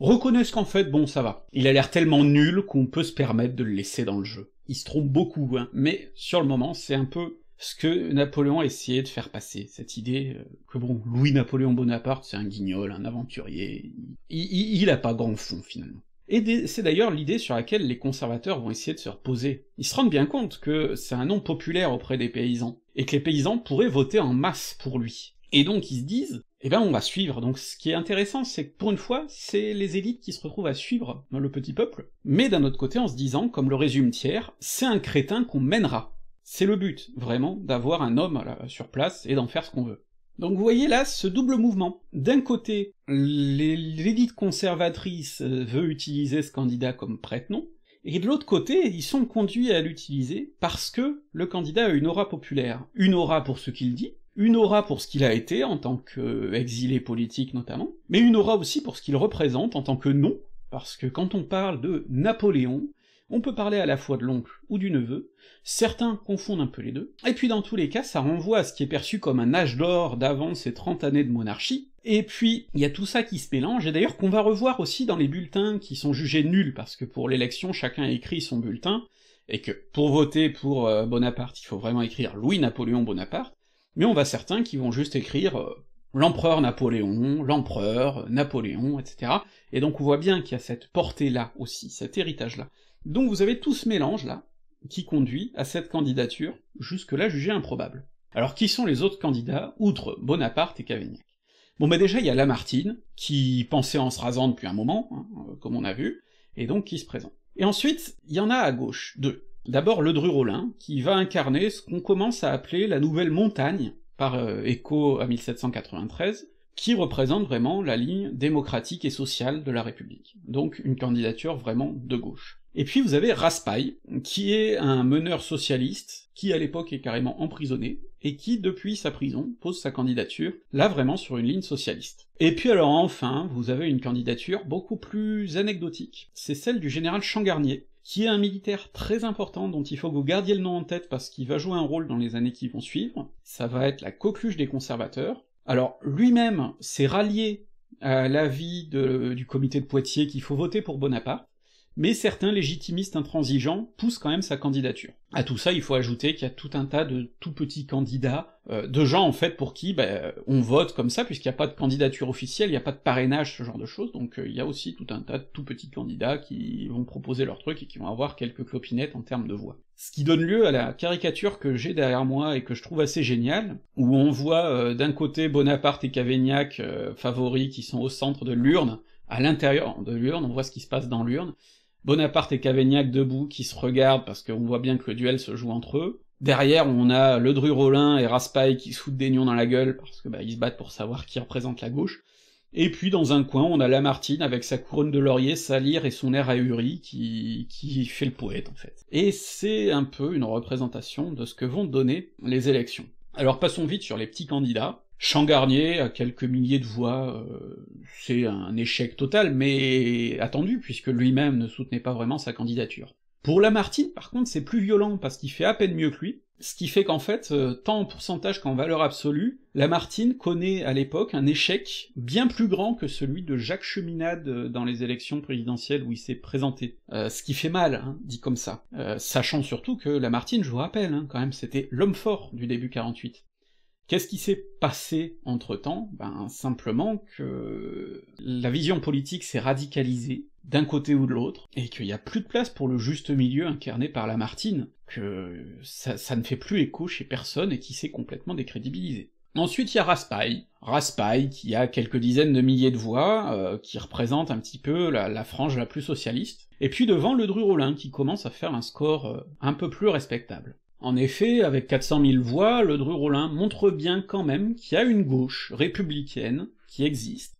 reconnaissent qu'en fait, bon, ça va. Il a l'air tellement nul qu'on peut se permettre de le laisser dans le jeu. Il se trompe beaucoup, hein, mais sur le moment, c'est un peu ce que Napoléon a essayé de faire passer, cette idée euh, que bon, Louis-Napoléon Bonaparte, c'est un guignol, un aventurier, il, il a pas grand fond finalement. Et c'est d'ailleurs l'idée sur laquelle les conservateurs vont essayer de se reposer. Ils se rendent bien compte que c'est un nom populaire auprès des paysans, et que les paysans pourraient voter en masse pour lui. Et donc ils se disent, eh ben on va suivre. Donc ce qui est intéressant, c'est que pour une fois, c'est les élites qui se retrouvent à suivre hein, le petit peuple, mais d'un autre côté en se disant, comme le résume Thiers, c'est un crétin qu'on mènera. C'est le but, vraiment, d'avoir un homme sur place et d'en faire ce qu'on veut. Donc vous voyez là ce double mouvement. D'un côté, l'élite conservatrice euh, veut utiliser ce candidat comme prête-nom, et de l'autre côté, ils sont conduits à l'utiliser parce que le candidat a une aura populaire. Une aura pour ce qu'il dit, une aura pour ce qu'il a été en tant qu'exilé euh, politique notamment, mais une aura aussi pour ce qu'il représente en tant que nom, parce que quand on parle de Napoléon, on peut parler à la fois de l'oncle ou du neveu, certains confondent un peu les deux, et puis dans tous les cas ça renvoie à ce qui est perçu comme un âge d'or d'avant ces 30 années de monarchie, et puis il y a tout ça qui se mélange, et d'ailleurs qu'on va revoir aussi dans les bulletins qui sont jugés nuls, parce que pour l'élection chacun écrit son bulletin, et que pour voter pour euh, Bonaparte il faut vraiment écrire Louis-Napoléon Bonaparte, mais on va certains qui vont juste écrire euh, l'empereur Napoléon, l'empereur Napoléon, etc. Et donc on voit bien qu'il y a cette portée-là aussi, cet héritage-là. Donc vous avez tout ce mélange-là, qui conduit à cette candidature, jusque-là jugée improbable. Alors qui sont les autres candidats, outre Bonaparte et Cavaignac Bon bah déjà il y a Lamartine, qui pensait en se rasant depuis un moment, hein, euh, comme on a vu, et donc qui se présente. Et ensuite, il y en a à gauche, deux. D'abord le Rollin, qui va incarner ce qu'on commence à appeler la nouvelle montagne, par écho euh, à 1793, qui représente vraiment la ligne démocratique et sociale de la République, donc une candidature vraiment de gauche. Et puis vous avez Raspail, qui est un meneur socialiste, qui à l'époque est carrément emprisonné, et qui, depuis sa prison, pose sa candidature, là vraiment sur une ligne socialiste. Et puis alors enfin, vous avez une candidature beaucoup plus anecdotique, c'est celle du général Changarnier, qui est un militaire très important dont il faut que vous gardiez le nom en tête parce qu'il va jouer un rôle dans les années qui vont suivre, ça va être la coqueluche des conservateurs. Alors lui-même s'est rallié à l'avis du comité de Poitiers qu'il faut voter pour Bonaparte, mais certains légitimistes intransigeants poussent quand même sa candidature. À tout ça, il faut ajouter qu'il y a tout un tas de tout petits candidats, euh, de gens en fait pour qui bah, on vote comme ça, puisqu'il n'y a pas de candidature officielle, il n'y a pas de parrainage, ce genre de choses, donc euh, il y a aussi tout un tas de tout petits candidats qui vont proposer leur truc et qui vont avoir quelques clopinettes en termes de voix. Ce qui donne lieu à la caricature que j'ai derrière moi et que je trouve assez géniale, où on voit euh, d'un côté Bonaparte et Cavaignac favoris qui sont au centre de l'urne, à l'intérieur de l'urne, on voit ce qui se passe dans l'urne, Bonaparte et Cavaignac debout qui se regardent parce qu'on voit bien que le duel se joue entre eux. Derrière, on a Ledru Rollin et Raspail qui se des nions dans la gueule parce que bah, ils se battent pour savoir qui représente la gauche. Et puis dans un coin, on a Lamartine avec sa couronne de laurier, sa lyre et son air ahuri qui, qui fait le poète en fait. Et c'est un peu une représentation de ce que vont donner les élections. Alors passons vite sur les petits candidats. Changarnier, à quelques milliers de voix, euh, c'est un échec total, mais attendu, puisque lui-même ne soutenait pas vraiment sa candidature. Pour Lamartine, par contre, c'est plus violent, parce qu'il fait à peine mieux que lui, ce qui fait qu'en fait, euh, tant en pourcentage qu'en valeur absolue, Lamartine connaît à l'époque un échec bien plus grand que celui de Jacques Cheminade euh, dans les élections présidentielles où il s'est présenté. ce qui fait mal, hein, dit comme ça. sachant surtout que Lamartine, je vous rappelle, hein, quand même, c'était l'homme fort du début 48. Qu'est-ce qui s'est passé entre-temps Ben simplement que la vision politique s'est radicalisée d'un côté ou de l'autre, et qu'il n'y a plus de place pour le juste milieu incarné par Lamartine, que ça, ne fait plus écho chez personne et qui s'est complètement décrédibilisé. Ensuite, il y a Raspail. Raspail, qui a quelques dizaines de milliers de voix, euh, qui représente un petit peu la, frange la plus socialiste. Et puis devant le Rollin, qui commence à faire un score euh, un peu plus respectable. En effet, avec 400 000 voix, le Dru-Rollin montre bien quand même qu'il y a une gauche républicaine qui existe,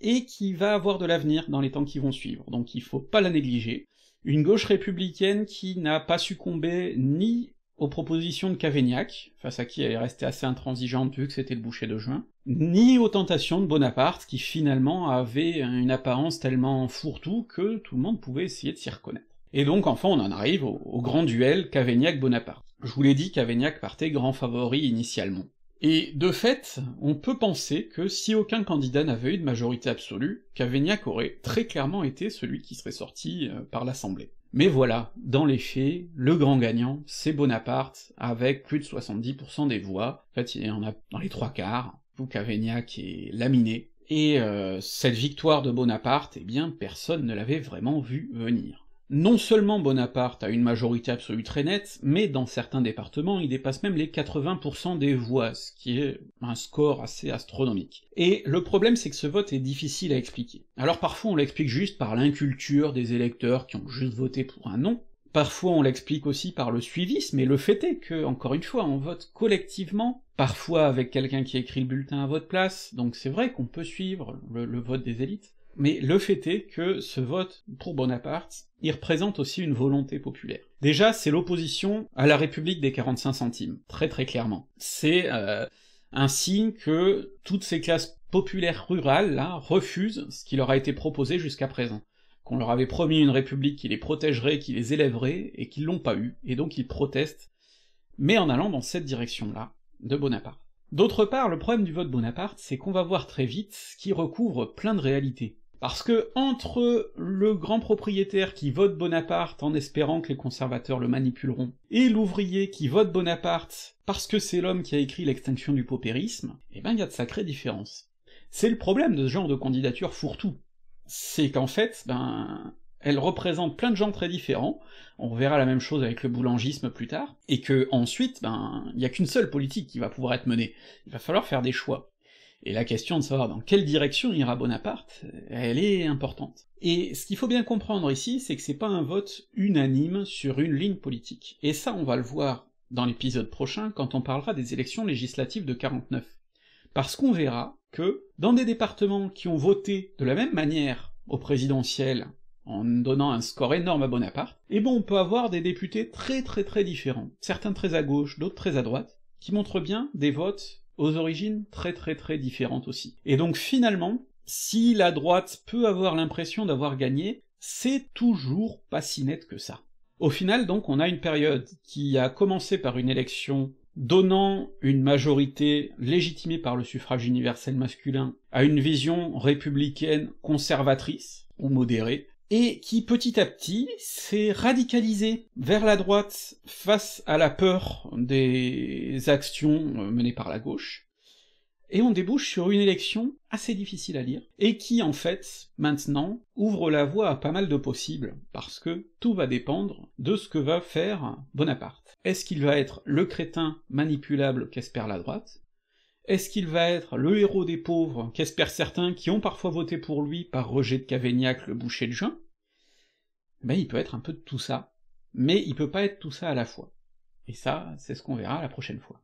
et qui va avoir de l'avenir dans les temps qui vont suivre, donc il faut pas la négliger. Une gauche républicaine qui n'a pas succombé ni aux propositions de Cavaignac, face à qui elle est restée assez intransigeante vu que c'était le boucher de juin, ni aux tentations de Bonaparte, qui finalement avait une apparence tellement fourre-tout que tout le monde pouvait essayer de s'y reconnaître. Et donc enfin on en arrive au, grand duel Cavaignac-Bonaparte. Je vous l'ai dit, Cavaignac partait grand favori initialement. Et de fait, on peut penser que si aucun candidat n'avait eu de majorité absolue, Cavaignac aurait très clairement été celui qui serait sorti euh, par l'Assemblée. Mais voilà, dans les faits, le grand gagnant, c'est Bonaparte, avec plus de 70% des voix, en fait il y en a dans les trois quarts, où Cavaignac est laminé, et euh, cette victoire de Bonaparte, eh bien personne ne l'avait vraiment vu venir. Non seulement Bonaparte a une majorité absolue très nette, mais dans certains départements, il dépasse même les 80% des voix, ce qui est un score assez astronomique. Et le problème, c'est que ce vote est difficile à expliquer. Alors parfois, on l'explique juste par l'inculture des électeurs qui ont juste voté pour un nom, Parfois on l'explique aussi par le suivisme, mais le fait est que, encore une fois, on vote collectivement, parfois avec quelqu'un qui écrit le bulletin à votre place, donc c'est vrai qu'on peut suivre le, vote des élites, mais le fait est que ce vote pour Bonaparte, il représente aussi une volonté populaire. Déjà, c'est l'opposition à la République des 45 centimes, très très clairement. C'est euh, un signe que toutes ces classes populaires rurales, là, refusent ce qui leur a été proposé jusqu'à présent. Qu'on leur avait promis une République qui les protégerait, qui les élèverait, et qu'ils l'ont pas eu, et donc ils protestent, mais en allant dans cette direction-là, de Bonaparte. D'autre part, le problème du vote Bonaparte, c'est qu'on va voir très vite qu'il recouvre plein de réalités. Parce que entre le grand propriétaire qui vote Bonaparte en espérant que les conservateurs le manipuleront, et l'ouvrier qui vote Bonaparte parce que c'est l'homme qui a écrit l'extinction du paupérisme, eh ben il y a de sacrées différences. C'est le problème de ce genre de candidature fourre-tout. C'est qu'en fait, ben, elle représente plein de gens très différents, on verra la même chose avec le boulangisme plus tard, et que ensuite, ben, il n'y a qu'une seule politique qui va pouvoir être menée, il va falloir faire des choix. Et la question de savoir dans quelle direction ira Bonaparte, elle est importante. Et ce qu'il faut bien comprendre ici, c'est que c'est pas un vote unanime sur une ligne politique, et ça on va le voir dans l'épisode prochain quand on parlera des élections législatives de 49. Parce qu'on verra que, dans des départements qui ont voté de la même manière au présidentiel en donnant un score énorme à Bonaparte, et eh bon, on peut avoir des députés très très très différents, certains très à gauche, d'autres très à droite, qui montrent bien des votes aux origines très très très différentes aussi. Et donc finalement, si la droite peut avoir l'impression d'avoir gagné, c'est toujours pas si net que ça. Au final donc on a une période qui a commencé par une élection donnant une majorité légitimée par le suffrage universel masculin à une vision républicaine conservatrice ou modérée, et qui petit à petit s'est radicalisé vers la droite face à la peur des actions euh, menées par la gauche, et on débouche sur une élection assez difficile à lire, et qui en fait, maintenant, ouvre la voie à pas mal de possibles, parce que tout va dépendre de ce que va faire Bonaparte. Est-ce qu'il va être le crétin manipulable qu'espère la droite, est-ce qu'il va être le héros des pauvres qu'espèrent certains qui ont parfois voté pour lui par rejet de Cavaignac le boucher de juin Ben il peut être un peu de tout ça, mais il peut pas être tout ça à la fois. Et ça, c'est ce qu'on verra la prochaine fois.